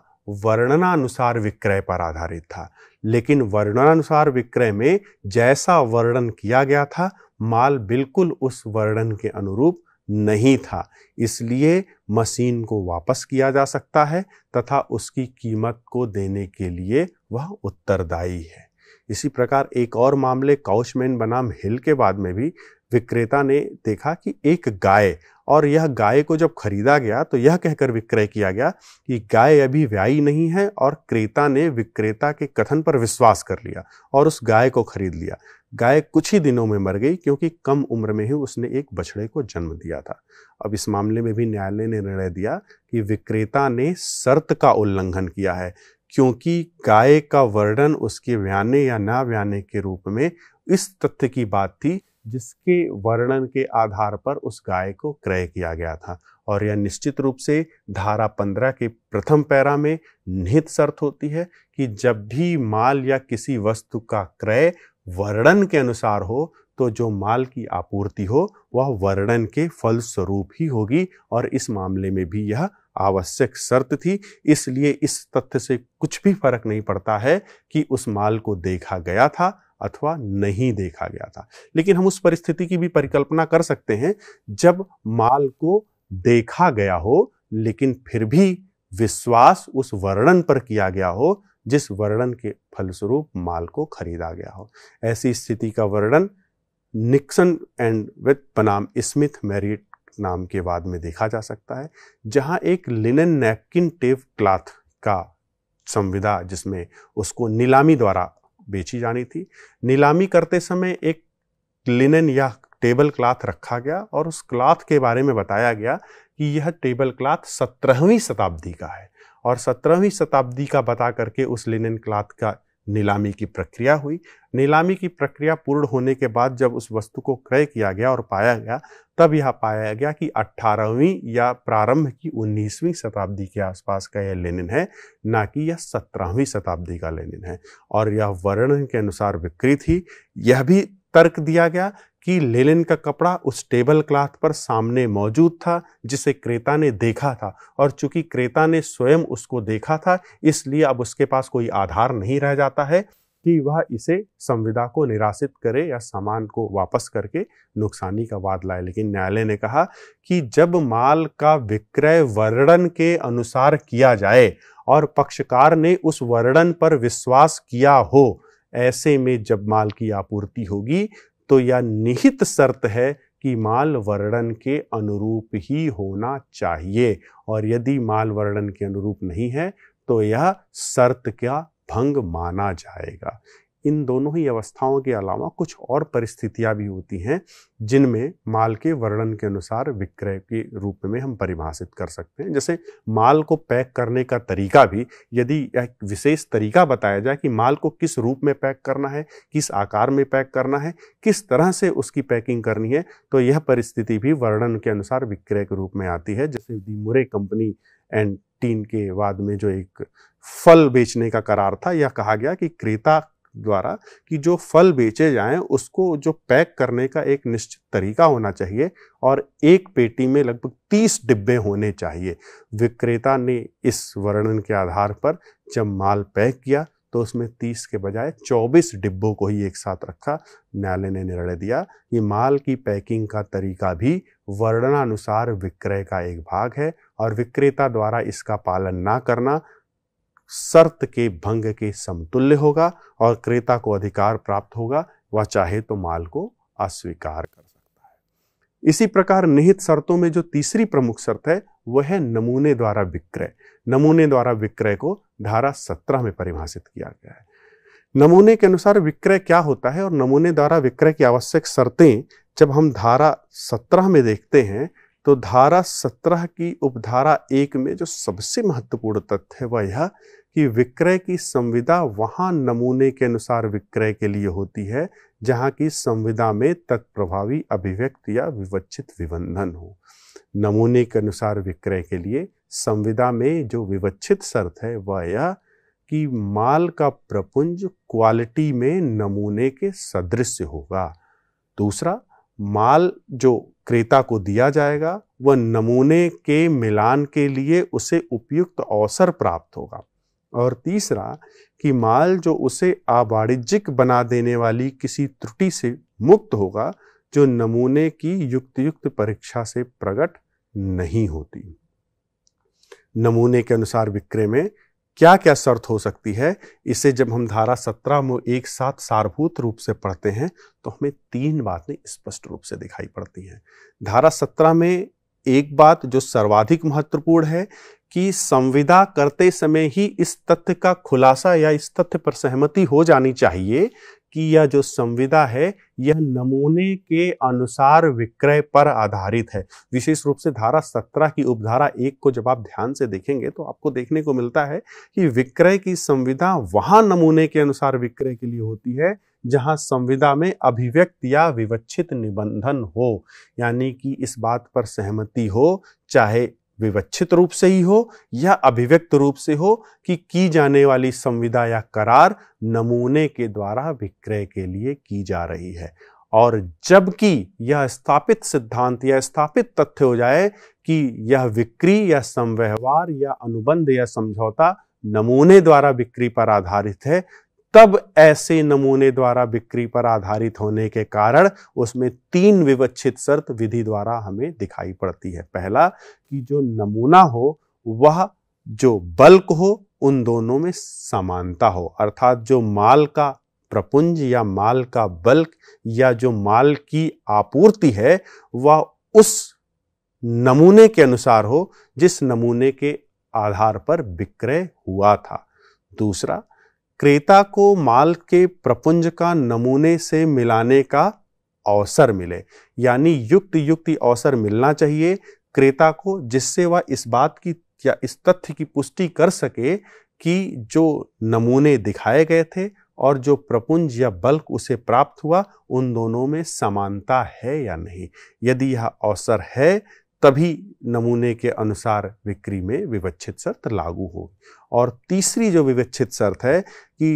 वर्णनानुसार विक्रय पर आधारित था लेकिन वर्णनानुसार विक्रय में जैसा वर्णन किया गया था माल बिल्कुल उस वर्णन के अनुरूप नहीं था इसलिए मशीन को वापस किया जा सकता है तथा उसकी कीमत को देने के लिए वह उत्तरदायी है इसी प्रकार एक और मामले काउशमैन बनाम हिल के बाद में भी विक्रेता ने देखा कि एक गाय और यह गाय को जब खरीदा गया तो यह कहकर विक्रय किया गया कि गाय अभी व्यायी नहीं है और क्रेता ने विक्रेता के कथन पर विश्वास कर लिया और उस गाय को खरीद लिया गाय कुछ ही दिनों में मर गई क्योंकि कम उम्र में ही उसने एक बछड़े को जन्म दिया था अब इस मामले में भी न्यायालय ने निर्णय दिया कि विक्रेता ने शर्त का उल्लंघन किया है क्योंकि गाय का वर्णन उसके व्याने या ना व्याने के रूप में इस तथ्य की बात थी जिसके वर्णन के आधार पर उस गाय को क्रय किया गया था और यह निश्चित रूप से धारा पंद्रह के प्रथम पैरा में निहित शर्त होती है कि जब भी माल या किसी वस्तु का क्रय वर्णन के अनुसार हो तो जो माल की आपूर्ति हो वह वर्णन के फलस्वरूप ही होगी और इस मामले में भी यह आवश्यक शर्त थी इसलिए इस तथ्य से कुछ भी फर्क नहीं पड़ता है कि उस माल को देखा गया था अथवा नहीं देखा गया था लेकिन हम उस परिस्थिति की भी परिकल्पना कर सकते हैं जब माल को देखा गया हो लेकिन फिर भी विश्वास उस वर्णन पर किया गया हो जिस वर्णन के फलस्वरूप माल को खरीदा गया हो ऐसी स्थिति का वर्णन निक्सन एंड विथ पनाम स्मिथ मैरिट नाम के बाद में देखा जा सकता है जहां एक लिनन नैपकिन टेप क्लाथ का संविदा जिसमें उसको नीलामी द्वारा बेची जानी थी नीलामी करते समय एक लिनन या टेबल क्लाथ रखा गया और उस क्लाथ के बारे में बताया गया कि यह टेबल क्लाथ सत्रहवीं शताब्दी का है और सत्रहवीं शताब्दी का बता करके उस लिनन क्लाथ का नीलामी की प्रक्रिया हुई नीलामी की प्रक्रिया पूर्ण होने के बाद जब उस वस्तु को क्रय किया गया और पाया गया तब यह पाया गया कि 18वीं या प्रारंभ की 19वीं शताब्दी के आसपास का यह लेनिन है ना कि यह 17वीं शताब्दी का लेनिन है और यह वर्णन के अनुसार विक्री थी यह भी तर्क दिया गया कि लेलिन का कपड़ा उस टेबल क्लॉथ पर सामने मौजूद था जिसे क्रेता ने देखा था और चूंकि क्रेता ने स्वयं उसको देखा था इसलिए अब उसके पास कोई आधार नहीं रह जाता है कि वह इसे संविदा को निराशित करे या सामान को वापस करके नुकसानी का वाद लाए लेकिन न्यायालय ने कहा कि जब माल का विक्रय वर्णन के अनुसार किया जाए और पक्षकार ने उस वर्णन पर विश्वास किया हो ऐसे में जब माल की आपूर्ति होगी तो यह निहित शर्त है कि माल वर्णन के अनुरूप ही होना चाहिए और यदि माल वर्णन के अनुरूप नहीं है तो यह शर्त का भंग माना जाएगा इन दोनों ही अवस्थाओं के अलावा कुछ और परिस्थितियां भी होती हैं जिनमें माल के वर्णन के अनुसार विक्रय के रूप में हम परिभाषित कर सकते हैं जैसे माल को पैक करने का तरीका भी यदि एक विशेष तरीका बताया जाए कि माल को किस रूप में पैक करना है किस आकार में पैक करना है किस तरह से उसकी पैकिंग करनी है तो यह परिस्थिति भी वर्णन के अनुसार विक्रय के रूप में आती है जैसे दी मुरे कंपनी एंड टीन के बाद में जो एक फल बेचने का करार था यह कहा गया कि क्रेता द्वारा कि जो फल बेचे जाएं उसको जो पैक करने का एक निश्चित तरीका होना चाहिए और एक पेटी में लगभग तीस डिब्बे होने चाहिए विक्रेता ने इस वर्णन के आधार पर जब माल पैक किया तो उसमें 30 के बजाय 24 डिब्बों को ही एक साथ रखा न्यायालय ने निर्णय दिया कि माल की पैकिंग का तरीका भी वर्णनानुसार विक्रय का एक भाग है और विक्रेता द्वारा इसका पालन ना करना शर्त के भंग के समतुल्य होगा और क्रेता को अधिकार प्राप्त होगा वह चाहे तो माल को अस्वीकार कर सकता है इसी प्रकार निहित शर्तों में जो तीसरी प्रमुख शर्त है वह है नमूने द्वारा विक्रय नमूने द्वारा विक्रय को धारा सत्रह में परिभाषित किया गया है नमूने के अनुसार विक्रय क्या होता है और नमूने द्वारा विक्रय की आवश्यक शर्तें जब हम धारा सत्रह में देखते हैं तो धारा सत्रह की उपधारा एक में जो सबसे महत्वपूर्ण तथ्य है वह यह कि विक्रय की संविदा वहाँ नमूने के अनुसार विक्रय के लिए होती है जहाँ की संविदा में तत्प्रभावी अभिव्यक्त या विवच्छित विबंधन हो नमूने के अनुसार विक्रय के लिए संविदा में जो विवच्छित शर्त है वह यह कि माल का प्रपुंज क्वालिटी में नमूने के सदृश होगा दूसरा माल जो क्रेता को दिया जाएगा वह नमूने के मिलान के लिए उसे उपयुक्त अवसर प्राप्त होगा और तीसरा कि माल जो उसे अवाणिज्यिक बना देने वाली किसी त्रुटि से मुक्त होगा जो नमूने की युक्त युक्त परीक्षा से प्रकट नहीं होती नमूने के अनुसार विक्रय में क्या क्या शर्त हो सकती है इसे जब हम धारा सत्रह में एक साथ सारभूत रूप से पढ़ते हैं तो हमें तीन बातें स्पष्ट रूप से दिखाई पड़ती हैं धारा सत्रह में एक बात जो सर्वाधिक महत्वपूर्ण है कि संविदा करते समय ही इस तथ्य का खुलासा या इस तथ्य पर सहमति हो जानी चाहिए कि यह जो संविदा है यह नमूने के अनुसार विक्रय पर आधारित है विशेष रूप से धारा सत्रह की उपधारा एक को जब आप ध्यान से देखेंगे तो आपको देखने को मिलता है कि विक्रय की संविदा वहां नमूने के अनुसार विक्रय के लिए होती है जहां संविदा में अभिव्यक्त या विवक्षित निबंधन हो यानी कि इस बात पर सहमति हो चाहे विवक्षित रूप से ही हो या अभिव्यक्त रूप से हो कि की जाने वाली संविदा या करार नमूने के द्वारा विक्रय के लिए की जा रही है और जबकि यह स्थापित सिद्धांत या स्थापित तथ्य हो जाए कि यह विक्री या संव्यवहार या अनुबंध या समझौता नमूने द्वारा बिक्री पर आधारित है तब ऐसे नमूने द्वारा बिक्री पर आधारित होने के कारण उसमें तीन विवच्छित शर्त विधि द्वारा हमें दिखाई पड़ती है पहला कि जो नमूना हो वह जो बल्क हो उन दोनों में समानता हो अर्थात जो माल का प्रपुंज या माल का बल्क या जो माल की आपूर्ति है वह उस नमूने के अनुसार हो जिस नमूने के आधार पर विक्रय हुआ था दूसरा ক্রেতা কো মাল কে প্রপুঞ্জ কা নমুনা সে মিলানে কা अवसर মিলে মানে যুক্ত যুক্তি अवसर মিলনা চাইয়ে ক্রেতা কো জিসে বা ইস বাত কি ইসতত কি পুষ্টি কর सके কি জো নমুনা দিখায়ে গয়ে থে অর জো প্রপুঞ্জ বা বালক উসে প্রাপ্ত হুয়া উন দোনো মে সমান্তা হ্যায় ইয়া নহি যদি ইহা अवसर হ্যায় तभी नमूने के अनुसार विक्री में विवच्छित शर्त लागू हो और तीसरी जो विवच्छित शर्त है कि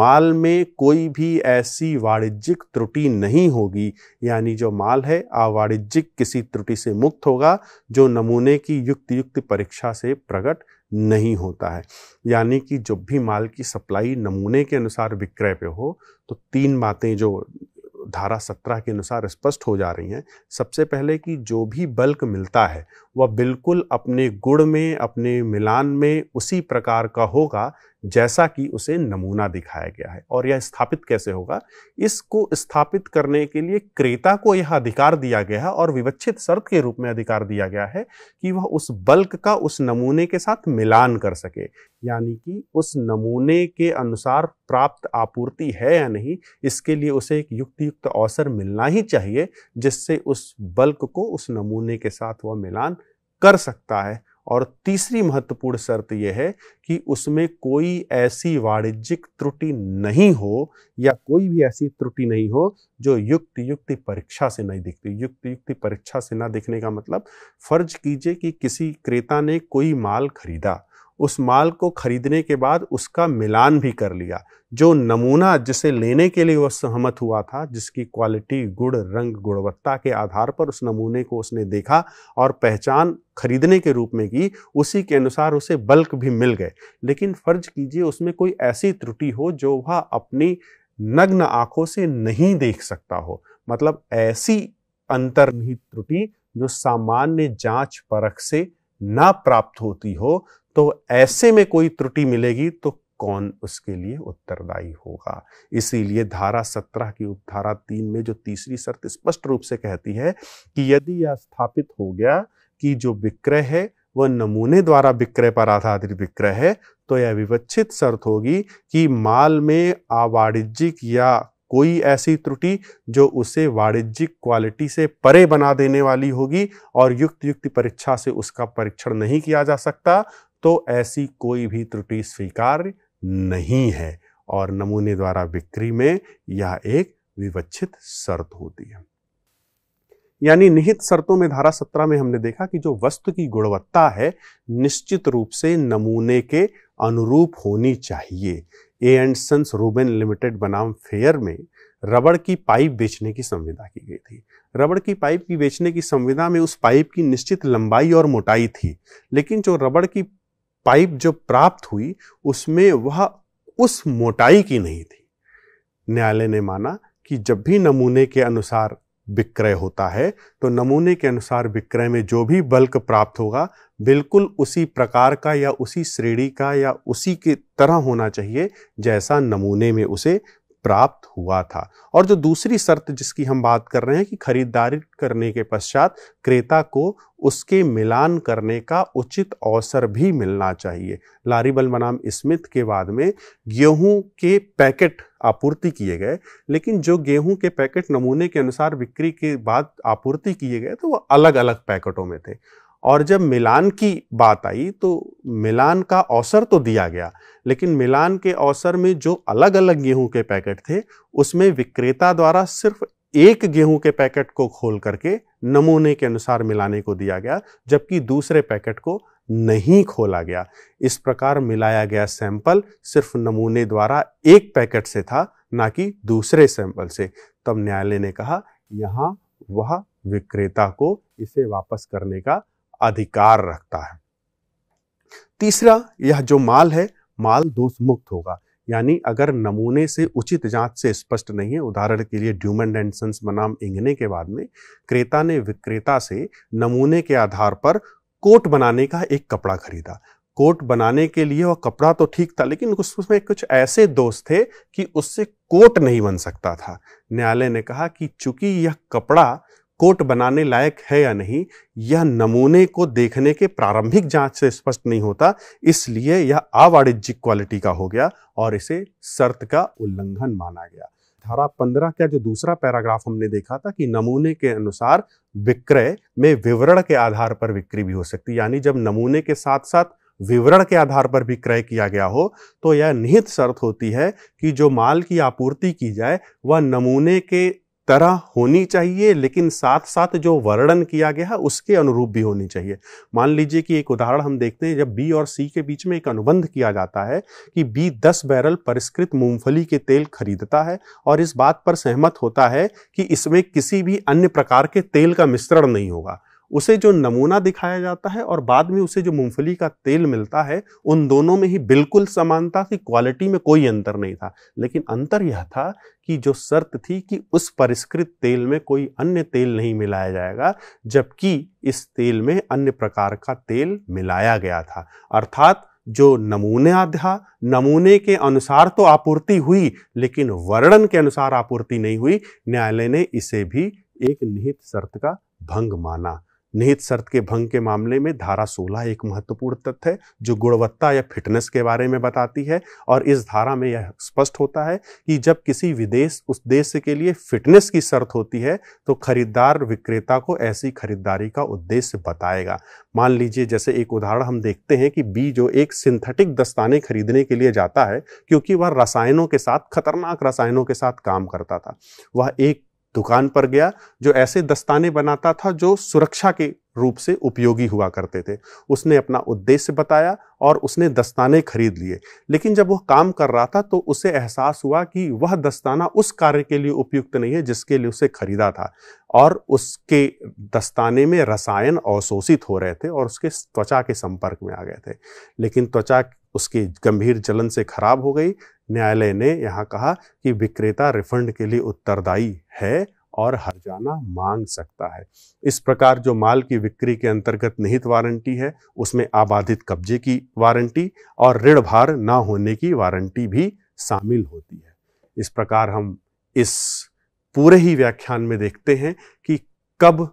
माल में कोई भी ऐसी वाणिज्यिक त्रुटि नहीं होगी यानी जो माल है अवाणिज्यिक किसी त्रुटि से मुक्त होगा जो नमूने की युक्त युक्त परीक्षा से प्रकट नहीं होता है यानी कि जब भी माल की सप्लाई नमूने के अनुसार विक्रय पे हो तो तीन बातें जो धारा सत्रह के अनुसार स्पष्ट हो जा रही हैं सबसे पहले कि जो भी बल्क मिलता है वह बिल्कुल अपने गुण में अपने मिलान में उसी प्रकार का होगा जैसा कि उसे नमूना दिखाया गया है और यह स्थापित कैसे होगा इसको स्थापित करने के लिए क्रेता को यह अधिकार दिया गया है और विवच्छित शर्त के रूप में अधिकार दिया गया है कि वह उस बल्क का उस नमूने के साथ मिलान कर सके यानी कि उस नमूने के अनुसार प्राप्त आपूर्ति है या नहीं इसके लिए उसे एक युक्त युक्त अवसर मिलना ही चाहिए जिससे उस बल्क को उस नमूने के साथ वह मिलान कर सकता है और तीसरी महत्वपूर्ण शर्त यह है कि उसमें कोई ऐसी वाणिज्यिक त्रुटि नहीं हो या कोई भी ऐसी त्रुटि नहीं हो जो युक्त युक्ति परीक्षा से नहीं दिखती युक्त युक्ति परीक्षा से ना दिखने का मतलब फर्ज कीजिए कि किसी क्रेता ने कोई माल खरीदा उस माल को खरीदने के बाद उसका मिलान भी कर लिया जो नमूना जिसे लेने के लिए वह सहमत हुआ था जिसकी क्वालिटी गुण रंग गुणवत्ता के आधार पर उस नमूने को उसने देखा और पहचान खरीदने के रूप में की उसी के अनुसार उसे बल्क भी मिल गए लेकिन फ़र्ज कीजिए उसमें कोई ऐसी त्रुटि हो जो वह अपनी नग्न आंखों से नहीं देख सकता हो मतलब ऐसी अंतर्निहित त्रुटि जो सामान्य जांच परख से ना प्राप्त होती हो तो ऐसे में कोई त्रुटि मिलेगी तो कौन उसके लिए उत्तरदायी होगा इसीलिए धारा सत्रह की उपधारा तीन में जो तीसरी शर्त स्पष्ट रूप से कहती है कि यदि यह स्थापित हो गया कि जो विक्रय है वह नमूने द्वारा विक्रय पर आधारित विक्रय है तो यह विवच्छित शर्त होगी कि माल में अवाणिज्यिक या कोई ऐसी त्रुटि जो उसे वाणिज्यिक क्वालिटी से परे बना देने वाली होगी और युक्त युक्ति परीक्षा से उसका परीक्षण नहीं किया जा सकता तो ऐसी कोई भी त्रुटि स्वीकार्य नहीं है और नमूने द्वारा बिक्री में यह एक विवच्छित शर्त होती है यानी निहित शर्तों में धारा सत्रह में हमने देखा कि जो वस्तु की गुणवत्ता है निश्चित रूप से नमूने के अनुरूप होनी चाहिए A and sons Reuben limited बनाम फेयर में रबड़ की पाइप बेचने की संविदा की गई थी रबड़ की पाइप की बेचने की संविदा में उस पाइप की निश्चित लंबाई और मोटाई थी लेकिन जो रबड़ की पाइप जो प्राप्त हुई उसमें वह उस मोटाई की नहीं थी न्यायालय ने माना कि जब भी नमूने के अनुसार विक्रय होता है तो नमूने के अनुसार विक्रय में जो भी बल्क प्राप्त होगा बिल्कुल उसी प्रकार का या उसी श्रेणी का या उसी की तरह होना चाहिए जैसा नमूने में उसे प्राप्त हुआ था और जो दूसरी शर्त जिसकी हम बात कर रहे हैं कि खरीदारी करने के पश्चात क्रेता को उसके मिलान करने का उचित अवसर भी मिलना चाहिए लारीबल बनाम स्मिथ के बाद में गेहूं के पैकेट आपूर्ति किए गए लेकिन जो गेहूं के पैकेट नमूने के अनुसार बिक्री के बाद आपूर्ति किए गए तो वह अलग अलग पैकेटों में थे और जब मिलान की बात आई तो मिलान का अवसर तो दिया गया लेकिन मिलान के अवसर में जो अलग अलग गेहूं के पैकेट थे उसमें विक्रेता द्वारा सिर्फ एक गेहूं के पैकेट को खोल करके नमूने के अनुसार मिलाने को दिया गया जबकि दूसरे पैकेट को नहीं खोला गया इस प्रकार मिलाया गया सैंपल सिर्फ नमूने द्वारा एक पैकेट से था ना कि दूसरे सैंपल से तब न्यायालय ने कहा यहाँ वह विक्रेता को इसे वापस करने का अधिकार रखता है तीसरा यह जो माल है माल दोष मुक्त होगा यानी अगर नमूने से उचित जांच से स्पष्ट नहीं है उदाहरण के लिए ड्यूमन बनाम इंगने के बाद में क्रेता ने विक्रेता से नमूने के आधार पर कोट बनाने का एक कपड़ा खरीदा कोट बनाने के लिए वह कपड़ा तो ठीक था लेकिन उसमें कुछ ऐसे दोष थे कि उससे कोट नहीं बन सकता था न्यायालय ने कहा कि चूंकि यह कपड़ा कोट बनाने लायक है या नहीं यह नमूने को देखने के प्रारंभिक जांच से स्पष्ट नहीं होता इसलिए यह अवाणिज्यिक क्वालिटी का हो गया और इसे शर्त का उल्लंघन माना गया धारा पंद्रह का जो दूसरा पैराग्राफ हमने देखा था कि नमूने के अनुसार विक्रय में विवरण के आधार पर बिक्री भी हो सकती यानी जब नमूने के साथ साथ विवरण के आधार पर भी क्रय किया गया हो तो यह निहित शर्त होती है कि जो माल की आपूर्ति की जाए वह नमूने के तरह होनी चाहिए लेकिन साथ साथ जो वर्णन किया गया है उसके अनुरूप भी होनी चाहिए मान लीजिए कि एक उदाहरण हम देखते हैं जब बी और सी के बीच में एक अनुबंध किया जाता है कि बी दस बैरल परिष्कृत मूंगफली के तेल खरीदता है और इस बात पर सहमत होता है कि इसमें किसी भी अन्य प्रकार के तेल का मिश्रण नहीं होगा उसे जो नमूना दिखाया जाता है और बाद में उसे जो मूंगफली का तेल मिलता है उन दोनों में ही बिल्कुल समानता थी क्वालिटी में कोई अंतर नहीं था लेकिन अंतर यह था कि जो शर्त थी कि उस परिष्कृत तेल में कोई अन्य तेल नहीं मिलाया जाएगा जबकि इस तेल में अन्य प्रकार का तेल मिलाया गया था अर्थात जो नमूने आध्या नमूने के अनुसार तो आपूर्ति हुई लेकिन वर्णन के अनुसार आपूर्ति नहीं हुई न्यायालय ने इसे भी एक निहित शर्त का भंग माना निहित शर्त के भंग के मामले में धारा 16 एक महत्वपूर्ण तथ्य है जो गुणवत्ता या फिटनेस के बारे में बताती है और इस धारा में यह स्पष्ट होता है कि जब किसी विदेश उस देश के लिए फिटनेस की शर्त होती है तो खरीदार विक्रेता को ऐसी खरीदारी का उद्देश्य बताएगा मान लीजिए जैसे एक उदाहरण हम देखते हैं कि बी जो एक सिंथेटिक दस्ताने खरीदने के लिए जाता है क्योंकि वह रसायनों के साथ खतरनाक रसायनों के साथ काम करता था वह एक दुकान पर गया जो ऐसे दस्ताने बनाता था जो सुरक्षा के रूप से उपयोगी हुआ करते थे उसने अपना उद्देश्य बताया और उसने दस्ताने खरीद लिए लेकिन जब वह काम कर रहा था तो उसे एहसास हुआ कि वह दस्ताना उस कार्य के लिए उपयुक्त नहीं है जिसके लिए उसे खरीदा था और उसके दस्ताने में रसायन अवशोषित हो रहे थे और उसके त्वचा के संपर्क में आ गए थे लेकिन त्वचा उसके गंभीर जलन से खराब हो गई न्यायालय ने यहाँ कहा कि विक्रेता रिफंड के लिए उत्तरदायी है और जाना मांग सकता है इस प्रकार जो माल की बिक्री के अंतर्गत निहित वारंटी है उसमें आबाधित कब्जे की वारंटी और ऋण भार ना होने की वारंटी भी शामिल होती है इस प्रकार हम इस पूरे ही व्याख्यान में देखते हैं कि कब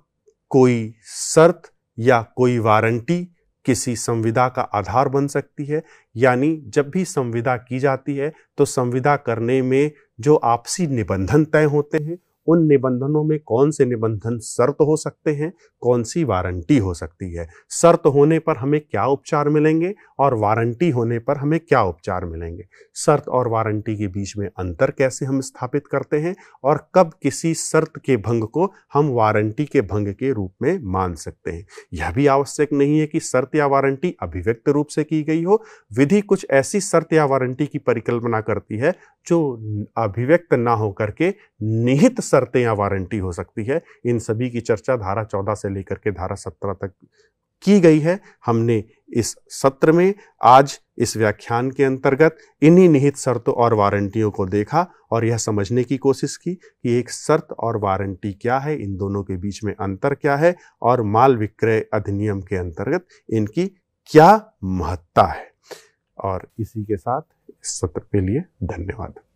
कोई शर्त या कोई वारंटी किसी संविदा का आधार बन सकती है यानी जब भी संविदा की जाती है तो संविदा करने में जो आपसी निबंधन तय होते हैं उन निबंधनों में कौन से निबंधन शर्त हो सकते हैं कौन सी वारंटी हो सकती है शर्त होने पर हमें क्या उपचार मिलेंगे और वारंटी होने पर हमें क्या उपचार मिलेंगे शर्त और वारंटी के बीच में अंतर कैसे हम स्थापित करते हैं और कब किसी शर्त के भंग को हम वारंटी के भंग के रूप में मान सकते हैं यह भी आवश्यक नहीं है कि शर्त या वारंटी अभिव्यक्त रूप से की गई हो विधि कुछ ऐसी शर्त या वारंटी की परिकल्पना करती है जो अभिव्यक्त ना होकर के निहित शर्त शर्तें या वारंटी हो सकती है इन सभी की चर्चा धारा चौदह से लेकर के धारा सत्रह तक की गई है हमने इस सत्र में आज इस व्याख्यान के अंतर्गत इन्हीं निहित शर्तों और वारंटियों को देखा और यह समझने की कोशिश की कि एक शर्त और वारंटी क्या है इन दोनों के बीच में अंतर क्या है और माल विक्रय अधिनियम के अंतर्गत इनकी क्या महत्ता है और इसी के साथ इस सत्र के लिए धन्यवाद